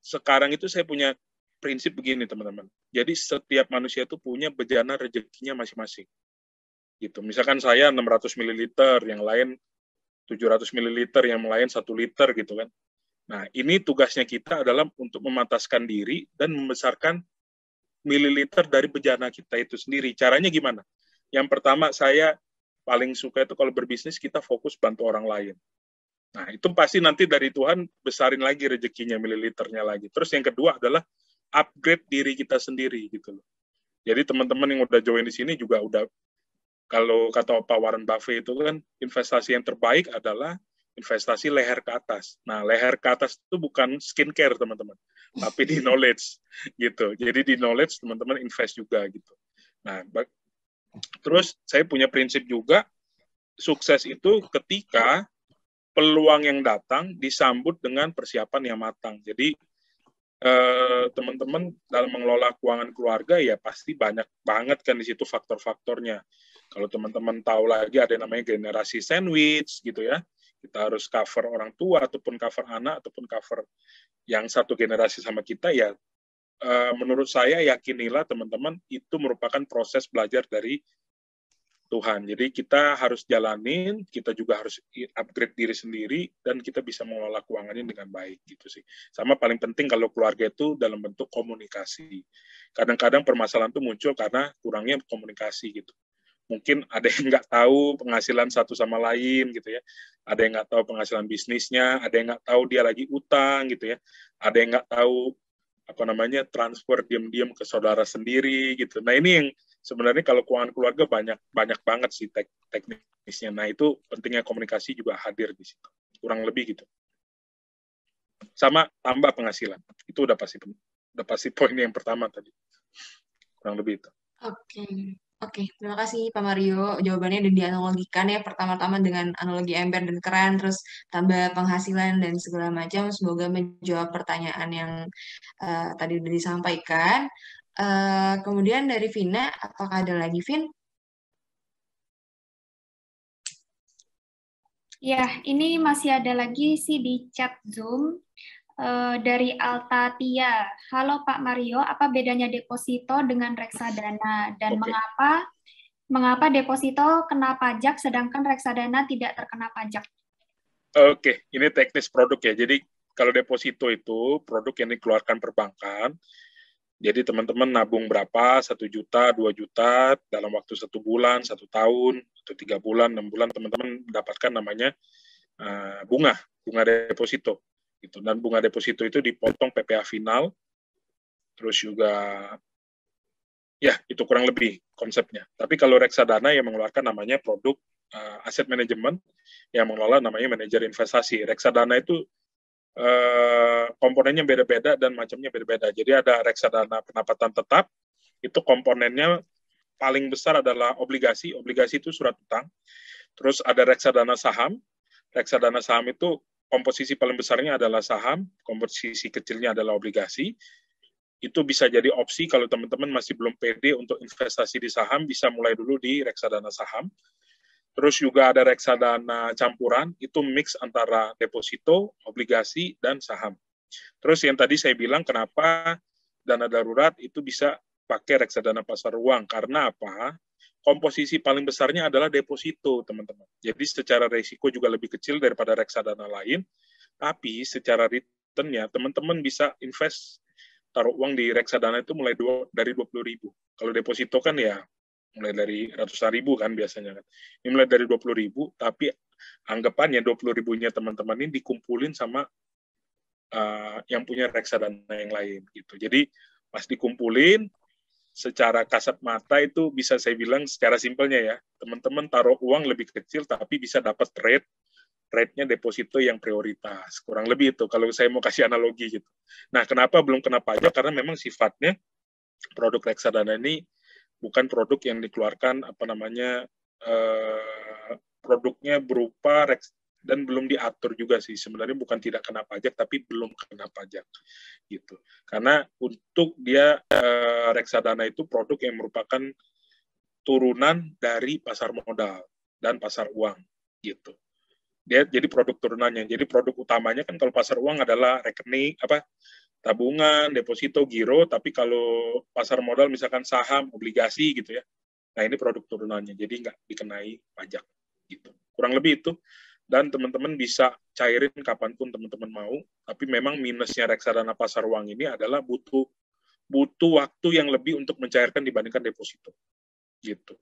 sekarang itu saya punya prinsip begini teman-teman. Jadi setiap manusia itu punya bejana rezekinya masing-masing. Gitu. Misalkan saya 600 ml, yang lain 700 ml, yang lain 1 liter gitu kan. Nah, ini tugasnya kita adalah untuk memataskan diri dan membesarkan mililiter dari bejana kita itu sendiri. Caranya gimana? Yang pertama, saya paling suka itu kalau berbisnis kita fokus bantu orang lain. Nah, itu pasti nanti dari Tuhan besarin lagi rezekinya, mililiternya lagi. Terus yang kedua adalah upgrade diri kita sendiri gitu loh. Jadi teman-teman yang udah join di sini juga udah kalau kata Pak Warren Buffett itu kan investasi yang terbaik adalah investasi leher ke atas. Nah, leher ke atas itu bukan skincare, teman-teman, tapi di knowledge gitu. Jadi di knowledge teman-teman invest juga gitu. Nah, terus saya punya prinsip juga sukses itu ketika peluang yang datang disambut dengan persiapan yang matang. Jadi Eh, teman-teman dalam mengelola keuangan keluarga ya pasti banyak banget kan di situ faktor-faktornya. Kalau teman-teman tahu lagi ada yang namanya generasi sandwich gitu ya. Kita harus cover orang tua ataupun cover anak ataupun cover yang satu generasi sama kita ya eh, menurut saya yakinilah teman-teman itu merupakan proses belajar dari Tuhan. Jadi kita harus jalanin, kita juga harus upgrade diri sendiri dan kita bisa mengelola keuangannya dengan baik gitu sih. Sama paling penting kalau keluarga itu dalam bentuk komunikasi. Kadang-kadang permasalahan itu muncul karena kurangnya komunikasi gitu. Mungkin ada yang nggak tahu penghasilan satu sama lain gitu ya. Ada yang nggak tahu penghasilan bisnisnya, ada yang nggak tahu dia lagi utang gitu ya. Ada yang nggak tahu apa namanya transfer diam-diam ke saudara sendiri gitu. Nah ini yang sebenarnya kalau keuangan keluarga banyak banyak banget sih tek teknisnya. Nah itu pentingnya komunikasi juga hadir di situ. Kurang lebih gitu. Sama tambah penghasilan. Itu udah pasti udah pasti poin yang pertama tadi. Kurang lebih itu. Oke. Okay. Oke, okay, terima kasih Pak Mario. Jawabannya udah dianalogikan ya, pertama-tama dengan analogi ember dan keran, terus tambah penghasilan dan segala macam. Semoga menjawab pertanyaan yang uh, tadi udah disampaikan. Uh, kemudian dari Vina, apakah ada lagi Vin? Ya, ini masih ada lagi sih di chat Zoom uh, dari Tia. Halo Pak Mario, apa bedanya deposito dengan reksadana dan okay. mengapa mengapa deposito kena pajak sedangkan reksadana tidak terkena pajak? Oke, ini teknis produk ya. Jadi kalau deposito itu produk yang dikeluarkan perbankan, jadi teman-teman nabung berapa, satu juta, dua juta, dalam waktu satu bulan, satu tahun, atau tiga bulan, enam bulan, teman-teman mendapatkan namanya eh, bunga, bunga deposito. Gitu. Dan bunga deposito itu dipotong PPA final, terus juga ya itu kurang lebih konsepnya. Tapi kalau reksadana yang mengeluarkan namanya produk uh, eh, aset manajemen yang mengelola namanya manajer investasi. Reksadana itu Eh, komponennya beda-beda dan macamnya beda-beda. Jadi ada reksadana pendapatan tetap, itu komponennya paling besar adalah obligasi, obligasi itu surat utang. Terus ada reksadana saham, reksadana saham itu komposisi paling besarnya adalah saham, komposisi kecilnya adalah obligasi. Itu bisa jadi opsi kalau teman-teman masih belum pede untuk investasi di saham, bisa mulai dulu di reksadana saham. Terus juga ada reksadana campuran, itu mix antara deposito, obligasi, dan saham. Terus yang tadi saya bilang kenapa dana darurat itu bisa pakai reksadana pasar uang, karena apa? Komposisi paling besarnya adalah deposito, teman-teman. Jadi secara risiko juga lebih kecil daripada reksadana lain, tapi secara returnnya teman-teman bisa invest taruh uang di reksadana itu mulai dua, dari 20.000. Kalau deposito kan ya mulai dari ratusan ribu kan biasanya kan. Ini mulai dari 20 ribu, tapi anggapannya 20 ribunya teman-teman ini dikumpulin sama uh, yang punya reksadana yang lain gitu. Jadi pas dikumpulin secara kasat mata itu bisa saya bilang secara simpelnya ya, teman-teman taruh uang lebih kecil tapi bisa dapat rate rate-nya deposito yang prioritas. Kurang lebih itu kalau saya mau kasih analogi gitu. Nah, kenapa belum kena pajak? Karena memang sifatnya produk reksadana ini bukan produk yang dikeluarkan apa namanya eh, produknya berupa reks dan belum diatur juga sih sebenarnya bukan tidak kena pajak tapi belum kena pajak gitu karena untuk dia eh, reksadana itu produk yang merupakan turunan dari pasar modal dan pasar uang gitu dia jadi produk turunannya jadi produk utamanya kan kalau pasar uang adalah rekening apa tabungan, deposito, giro, tapi kalau pasar modal misalkan saham, obligasi gitu ya. Nah, ini produk turunannya. Jadi nggak dikenai pajak gitu. Kurang lebih itu. Dan teman-teman bisa cairin kapanpun teman-teman mau. Tapi memang minusnya reksadana pasar uang ini adalah butuh butuh waktu yang lebih untuk mencairkan dibandingkan deposito. Gitu.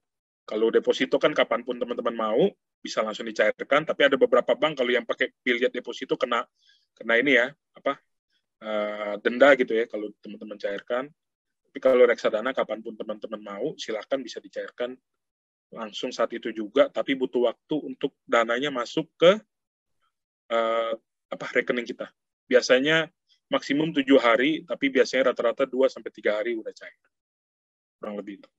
Kalau deposito kan kapanpun teman-teman mau bisa langsung dicairkan, tapi ada beberapa bank kalau yang pakai pilihan deposito kena kena ini ya, apa Eh, denda gitu ya kalau teman-teman cairkan. Tapi kalau reksadana kapanpun teman-teman mau, silahkan bisa dicairkan langsung saat itu juga, tapi butuh waktu untuk dananya masuk ke uh, apa rekening kita. Biasanya maksimum tujuh hari, tapi biasanya rata-rata dua sampai tiga hari udah cair. Kurang lebih itu.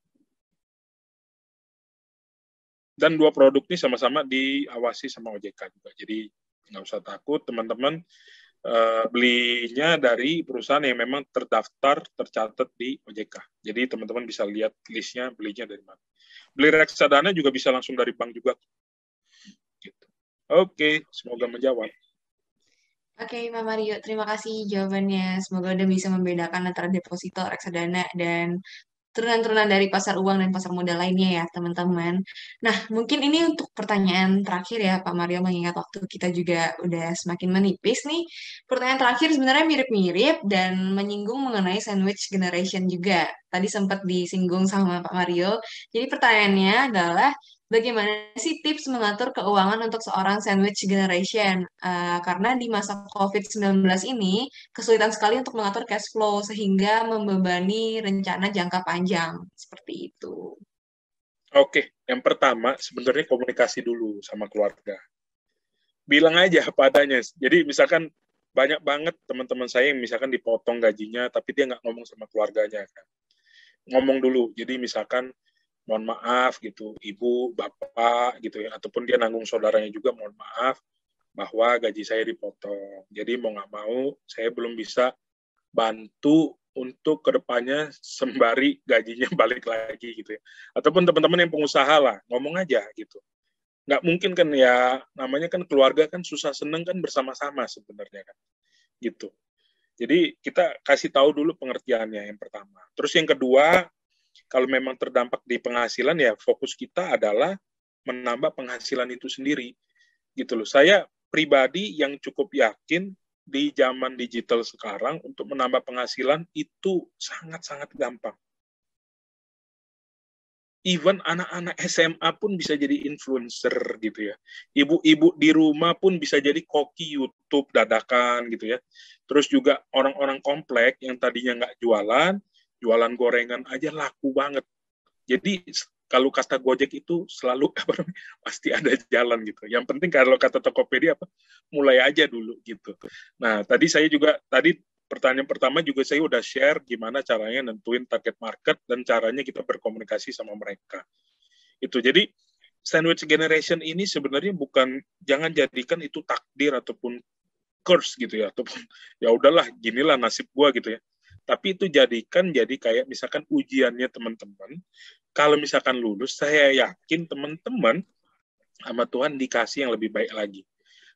Dan dua produk ini sama-sama diawasi sama OJK juga. Jadi nggak usah takut teman-teman Eh, belinya dari perusahaan yang memang terdaftar, tercatat di OJK. Jadi teman-teman bisa lihat listnya belinya dari mana. Beli reksadana juga bisa langsung dari bank juga. Gitu. Oke, semoga menjawab. Oke, okay, Rio, Mario, terima kasih jawabannya. Semoga Anda bisa membedakan antara deposito, reksadana, dan turunan-turunan dari pasar uang dan pasar modal lainnya ya, teman-teman. Nah, mungkin ini untuk pertanyaan terakhir ya, Pak Mario, mengingat waktu kita juga udah semakin menipis nih. Pertanyaan terakhir sebenarnya mirip-mirip dan menyinggung mengenai sandwich generation juga. Tadi sempat disinggung sama Pak Mario. Jadi pertanyaannya adalah, Bagaimana sih tips mengatur keuangan untuk seorang sandwich generation? Uh, karena di masa COVID-19 ini, kesulitan sekali untuk mengatur cash flow sehingga membebani rencana jangka panjang. Seperti itu. Oke, yang pertama sebenarnya komunikasi dulu sama keluarga. Bilang aja padanya. Jadi misalkan banyak banget teman-teman saya yang misalkan dipotong gajinya, tapi dia nggak ngomong sama keluarganya. Kan? Ngomong dulu. Jadi misalkan mohon maaf gitu ibu bapak gitu ya ataupun dia nanggung saudaranya juga mohon maaf bahwa gaji saya dipotong jadi mau nggak mau saya belum bisa bantu untuk kedepannya sembari gajinya balik lagi gitu ya ataupun teman-teman yang pengusaha lah ngomong aja gitu nggak mungkin kan ya namanya kan keluarga kan susah seneng kan bersama-sama sebenarnya kan gitu jadi kita kasih tahu dulu pengertiannya yang pertama terus yang kedua kalau memang terdampak di penghasilan ya fokus kita adalah menambah penghasilan itu sendiri gitu loh saya pribadi yang cukup yakin di zaman digital sekarang untuk menambah penghasilan itu sangat-sangat gampang even anak-anak SMA pun bisa jadi influencer gitu ya. Ibu-ibu di rumah pun bisa jadi koki YouTube dadakan gitu ya. Terus juga orang-orang komplek yang tadinya nggak jualan, jualan gorengan aja laku banget. Jadi kalau kata Gojek itu selalu apa pasti ada jalan gitu. Yang penting kalau kata Tokopedia apa mulai aja dulu gitu. Nah, tadi saya juga tadi pertanyaan pertama juga saya udah share gimana caranya nentuin target market dan caranya kita berkomunikasi sama mereka. Itu. Jadi sandwich generation ini sebenarnya bukan jangan jadikan itu takdir ataupun curse gitu ya ataupun ya udahlah ginilah nasib gua gitu ya tapi itu jadikan jadi kayak misalkan ujiannya teman-teman. Kalau misalkan lulus, saya yakin teman-teman sama Tuhan dikasih yang lebih baik lagi.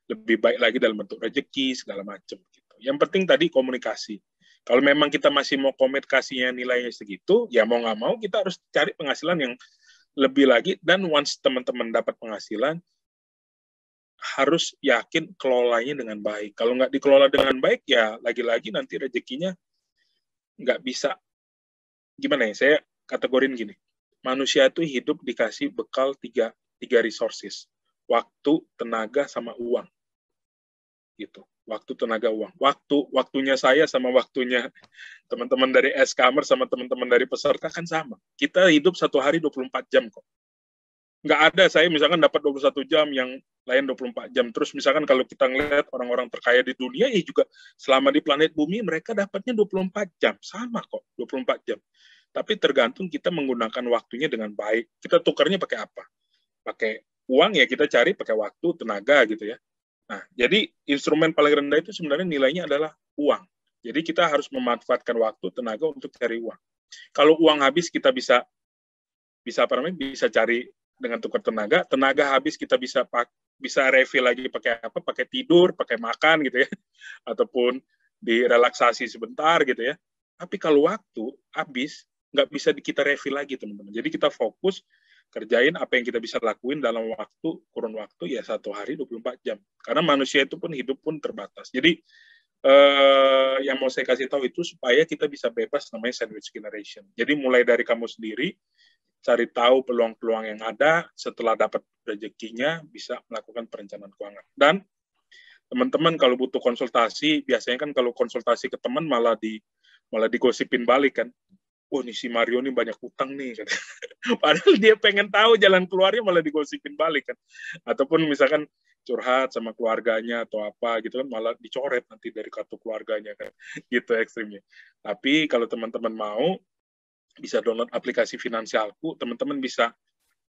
Lebih baik lagi dalam bentuk rezeki, segala macam. Gitu. Yang penting tadi komunikasi. Kalau memang kita masih mau komit komunikasinya nilainya segitu, ya mau nggak mau kita harus cari penghasilan yang lebih lagi. Dan once teman-teman dapat penghasilan, harus yakin kelolanya dengan baik. Kalau nggak dikelola dengan baik, ya lagi-lagi nanti rezekinya nggak bisa gimana ya saya kategorin gini manusia itu hidup dikasih bekal tiga tiga resources waktu tenaga sama uang gitu waktu tenaga uang waktu waktunya saya sama waktunya teman-teman dari S Kamar sama teman-teman dari peserta kan sama kita hidup satu hari 24 jam kok nggak ada saya misalkan dapat 21 jam yang lain 24 jam. Terus misalkan kalau kita ngelihat orang-orang terkaya di dunia ya juga selama di planet bumi mereka dapatnya 24 jam. Sama kok, 24 jam. Tapi tergantung kita menggunakan waktunya dengan baik. Kita tukarnya pakai apa? Pakai uang ya kita cari pakai waktu, tenaga gitu ya. Nah, jadi instrumen paling rendah itu sebenarnya nilainya adalah uang. Jadi kita harus memanfaatkan waktu, tenaga untuk cari uang. Kalau uang habis kita bisa bisa apa namanya? bisa cari dengan tukar tenaga tenaga habis kita bisa pak bisa refill lagi pakai apa pakai tidur pakai makan gitu ya ataupun direlaksasi sebentar gitu ya tapi kalau waktu habis nggak bisa kita refill lagi teman-teman jadi kita fokus kerjain apa yang kita bisa lakuin dalam waktu kurun waktu ya satu hari 24 jam karena manusia itu pun hidup pun terbatas jadi eh, yang mau saya kasih tahu itu supaya kita bisa bebas namanya sandwich generation jadi mulai dari kamu sendiri cari tahu peluang-peluang yang ada, setelah dapat rezekinya bisa melakukan perencanaan keuangan. Dan teman-teman kalau butuh konsultasi, biasanya kan kalau konsultasi ke teman malah di malah digosipin balik kan. Oh nih si Mario nih banyak utang nih. Kan. Padahal dia pengen tahu jalan keluarnya malah digosipin balik kan. Ataupun misalkan curhat sama keluarganya atau apa gitu kan malah dicoret nanti dari kartu keluarganya kan gitu ekstrimnya. Tapi kalau teman-teman mau bisa download aplikasi finansialku, teman-teman bisa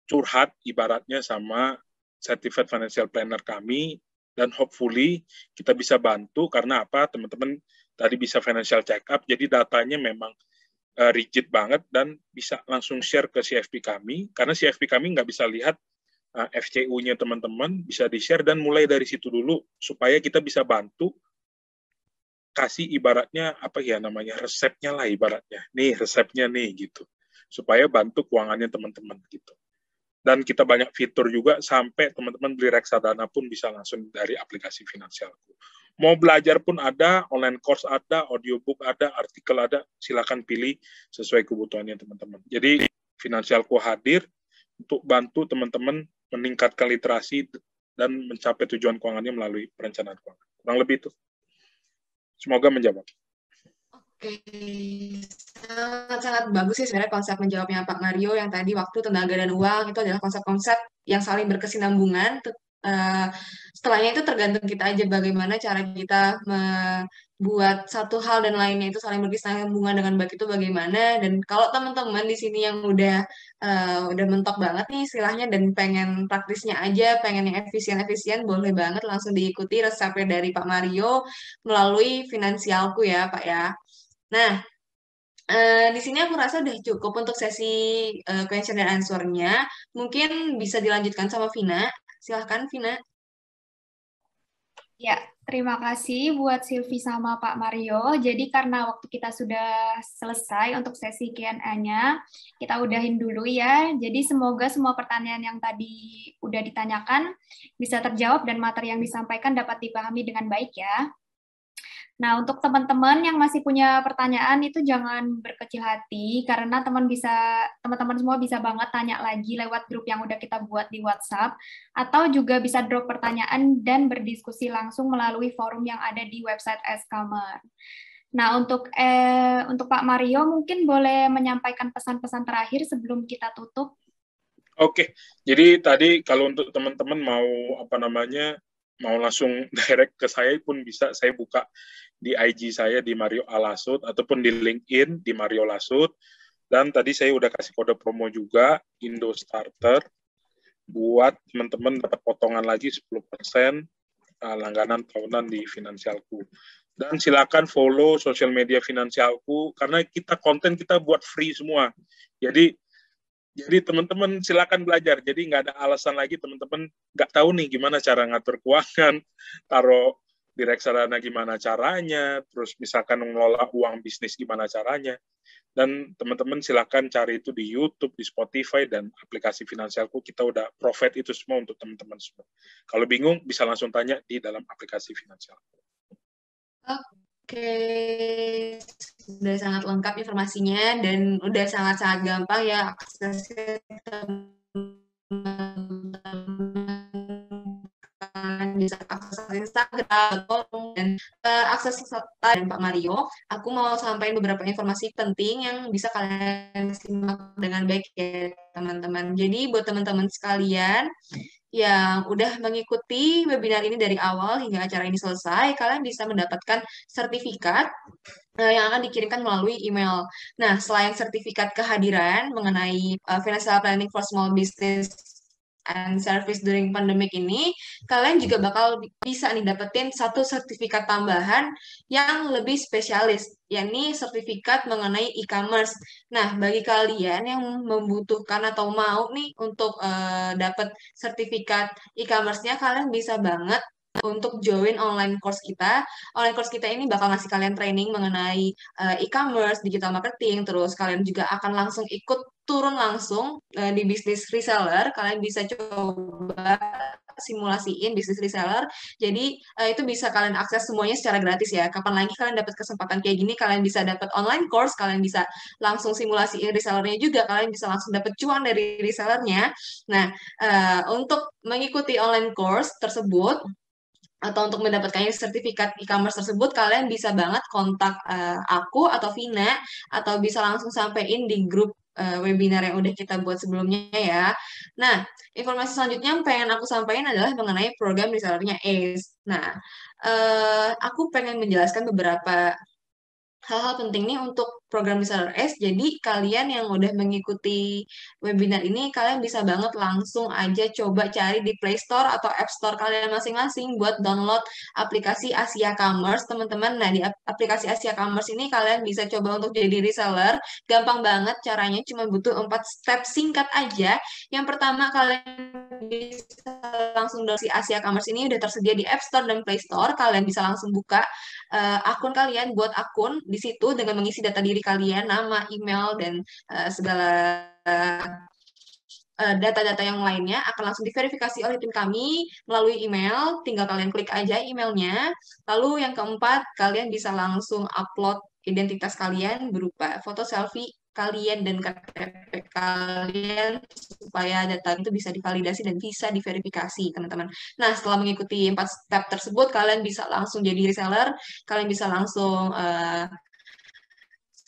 curhat ibaratnya sama certified financial planner kami dan hopefully kita bisa bantu karena apa teman-teman tadi bisa financial check up jadi datanya memang eh, rigid banget dan bisa langsung share ke CFP kami karena CFP kami nggak bisa lihat uh, eh, FCU-nya teman-teman bisa di share dan mulai dari situ dulu supaya kita bisa bantu kasih ibaratnya apa ya namanya resepnya lah ibaratnya nih resepnya nih gitu supaya bantu keuangannya teman-teman gitu dan kita banyak fitur juga sampai teman-teman beli reksadana pun bisa langsung dari aplikasi finansialku mau belajar pun ada online course ada audiobook ada artikel ada silakan pilih sesuai kebutuhannya teman-teman jadi finansialku hadir untuk bantu teman-teman meningkatkan literasi dan mencapai tujuan keuangannya melalui perencanaan keuangan kurang lebih itu Semoga menjawab. Oke, sangat-sangat bagus sih sebenarnya konsep menjawabnya Pak Mario yang tadi waktu, tenaga, dan uang itu adalah konsep-konsep yang saling berkesinambungan Eh, setelahnya itu tergantung kita aja bagaimana cara kita membuat satu hal dan lainnya itu saling berkesinambungan dengan baik itu bagaimana dan kalau teman-teman di sini yang udah uh, udah mentok banget nih istilahnya dan pengen praktisnya aja pengen yang efisien-efisien boleh banget langsung diikuti resepnya dari Pak Mario melalui finansialku ya Pak ya nah Uh, di sini aku rasa udah cukup untuk sesi uh, question dan answernya. Mungkin bisa dilanjutkan sama Vina. Silahkan, Vina. Ya, terima kasih buat Silvi sama Pak Mario. Jadi karena waktu kita sudah selesai untuk sesi Q&A-nya, kita udahin dulu ya. Jadi semoga semua pertanyaan yang tadi udah ditanyakan bisa terjawab dan materi yang disampaikan dapat dipahami dengan baik ya. Nah, untuk teman-teman yang masih punya pertanyaan itu jangan berkecil hati karena teman bisa teman-teman semua bisa banget tanya lagi lewat grup yang udah kita buat di WhatsApp atau juga bisa drop pertanyaan dan berdiskusi langsung melalui forum yang ada di website Eskamer Nah, untuk eh, untuk Pak Mario mungkin boleh menyampaikan pesan-pesan terakhir sebelum kita tutup. Oke, jadi tadi kalau untuk teman-teman mau apa namanya mau langsung direct ke saya pun bisa saya buka di IG saya di Mario Alasut ataupun di LinkedIn di Mario Alasut Dan tadi saya udah kasih kode promo juga Indo Starter buat teman-teman dapat potongan lagi 10% eh, langganan tahunan di Finansialku. Dan silakan follow sosial media Finansialku karena kita konten kita buat free semua. Jadi jadi teman-teman silakan belajar. Jadi nggak ada alasan lagi teman-teman nggak tahu nih gimana cara ngatur keuangan, taruh di reksadana gimana caranya, terus misalkan mengelola uang bisnis gimana caranya. Dan teman-teman silahkan cari itu di YouTube, di Spotify, dan aplikasi finansialku. Kita udah profit itu semua untuk teman-teman semua. Kalau bingung, bisa langsung tanya di dalam aplikasi finansialku. Oke, sudah sangat lengkap informasinya dan udah sangat-sangat gampang ya aksesnya bisa kan, akses Instagram, dan uh, akses serta dan Pak Mario. Aku mau sampaikan beberapa informasi penting yang bisa kalian simak dengan baik ya teman-teman. Jadi buat teman-teman sekalian yang udah mengikuti webinar ini dari awal hingga acara ini selesai, kalian bisa mendapatkan sertifikat eh, yang akan dikirimkan melalui email. Nah, selain sertifikat kehadiran mengenai uh, financial planning for small business and service during pandemic ini, kalian juga bakal bisa nih dapetin satu sertifikat tambahan yang lebih spesialis, yakni sertifikat mengenai e-commerce. Nah, bagi kalian yang membutuhkan atau mau nih untuk uh, eh, dapat sertifikat e-commerce-nya, kalian bisa banget untuk join online course kita. Online course kita ini bakal ngasih kalian training mengenai uh, e-commerce, digital marketing, terus kalian juga akan langsung ikut turun langsung uh, di bisnis reseller. Kalian bisa coba simulasiin bisnis reseller. Jadi uh, itu bisa kalian akses semuanya secara gratis ya. Kapan lagi kalian dapat kesempatan kayak gini, kalian bisa dapat online course, kalian bisa langsung simulasiin resellernya juga, kalian bisa langsung dapat cuan dari resellernya. Nah, uh, untuk mengikuti online course tersebut, atau untuk mendapatkan sertifikat e-commerce tersebut kalian bisa banget kontak uh, aku atau Vina atau bisa langsung sampein di grup uh, webinar yang udah kita buat sebelumnya ya. Nah, informasi selanjutnya yang pengen aku sampaikan adalah mengenai program resellernya ACE. Nah, uh, aku pengen menjelaskan beberapa hal-hal penting nih untuk program reseller S. Jadi kalian yang udah mengikuti webinar ini, kalian bisa banget langsung aja coba cari di Play Store atau App Store kalian masing-masing buat download aplikasi Asia Commerce, teman-teman. Nah, di aplikasi Asia Commerce ini kalian bisa coba untuk jadi reseller. Gampang banget caranya, cuma butuh empat step singkat aja. Yang pertama, kalian bisa langsung download si Asia Commerce ini udah tersedia di App Store dan Play Store. Kalian bisa langsung buka uh, akun kalian, buat akun di situ dengan mengisi data diri diri kalian, nama, email, dan uh, segala eh, data-data uh, yang lainnya akan langsung diverifikasi oleh tim kami melalui email. Tinggal kalian klik aja emailnya. Lalu yang keempat, kalian bisa langsung upload identitas kalian berupa foto selfie kalian dan KTP kalian supaya data itu bisa divalidasi dan bisa diverifikasi teman-teman. Nah setelah mengikuti empat step tersebut kalian bisa langsung jadi reseller, kalian bisa langsung uh,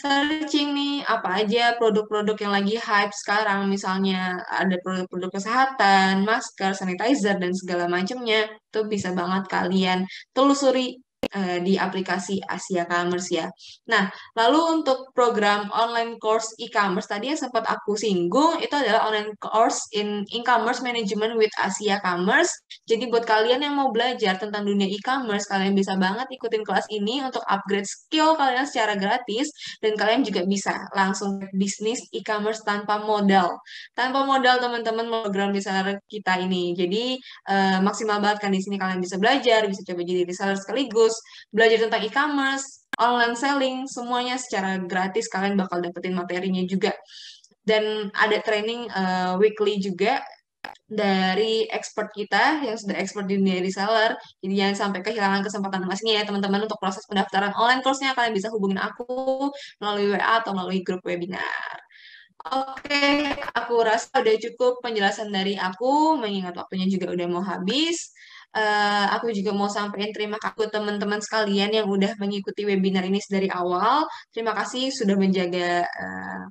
searching nih apa aja produk-produk yang lagi hype sekarang misalnya ada produk-produk kesehatan, masker, sanitizer dan segala macamnya. Itu bisa banget kalian telusuri Eh, di aplikasi Asia Commerce ya. Nah, lalu untuk program online course e-commerce tadi yang sempat aku singgung itu adalah online course in e-commerce management with Asia Commerce. Jadi buat kalian yang mau belajar tentang dunia e-commerce, kalian bisa banget ikutin kelas ini untuk upgrade skill kalian secara gratis dan kalian juga bisa langsung bisnis e-commerce tanpa modal. Tanpa modal teman-teman program reseller kita ini. Jadi uh, maksimal banget kan di sini kalian bisa belajar, bisa coba jadi reseller sekaligus terus belajar tentang e-commerce, online selling, semuanya secara gratis kalian bakal dapetin materinya juga. Dan ada training uh, weekly juga dari expert kita yang sudah expert di dunia reseller. Jadi jangan sampai kehilangan kesempatan emasnya ya teman-teman untuk proses pendaftaran online course-nya kalian bisa hubungin aku melalui WA atau melalui grup webinar. Oke, okay, aku rasa udah cukup penjelasan dari aku mengingat waktunya juga udah mau habis. Eh, aku juga mau sampaikan terima kasih teman-teman sekalian yang udah mengikuti webinar ini dari awal. Terima kasih sudah menjaga uh,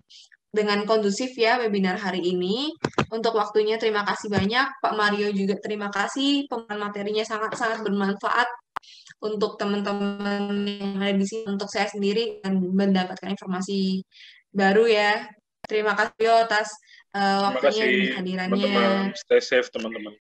dengan kondusif ya webinar hari ini. Untuk waktunya terima kasih banyak. Pak Mario juga terima kasih. Pemahaman materinya sangat-sangat bermanfaat untuk teman-teman yang ada di sini, untuk saya sendiri dan mendapatkan informasi baru ya. Terima kasih Yo atas uh, waktunya dan kehadirannya. Teman-teman. Stay safe teman-teman.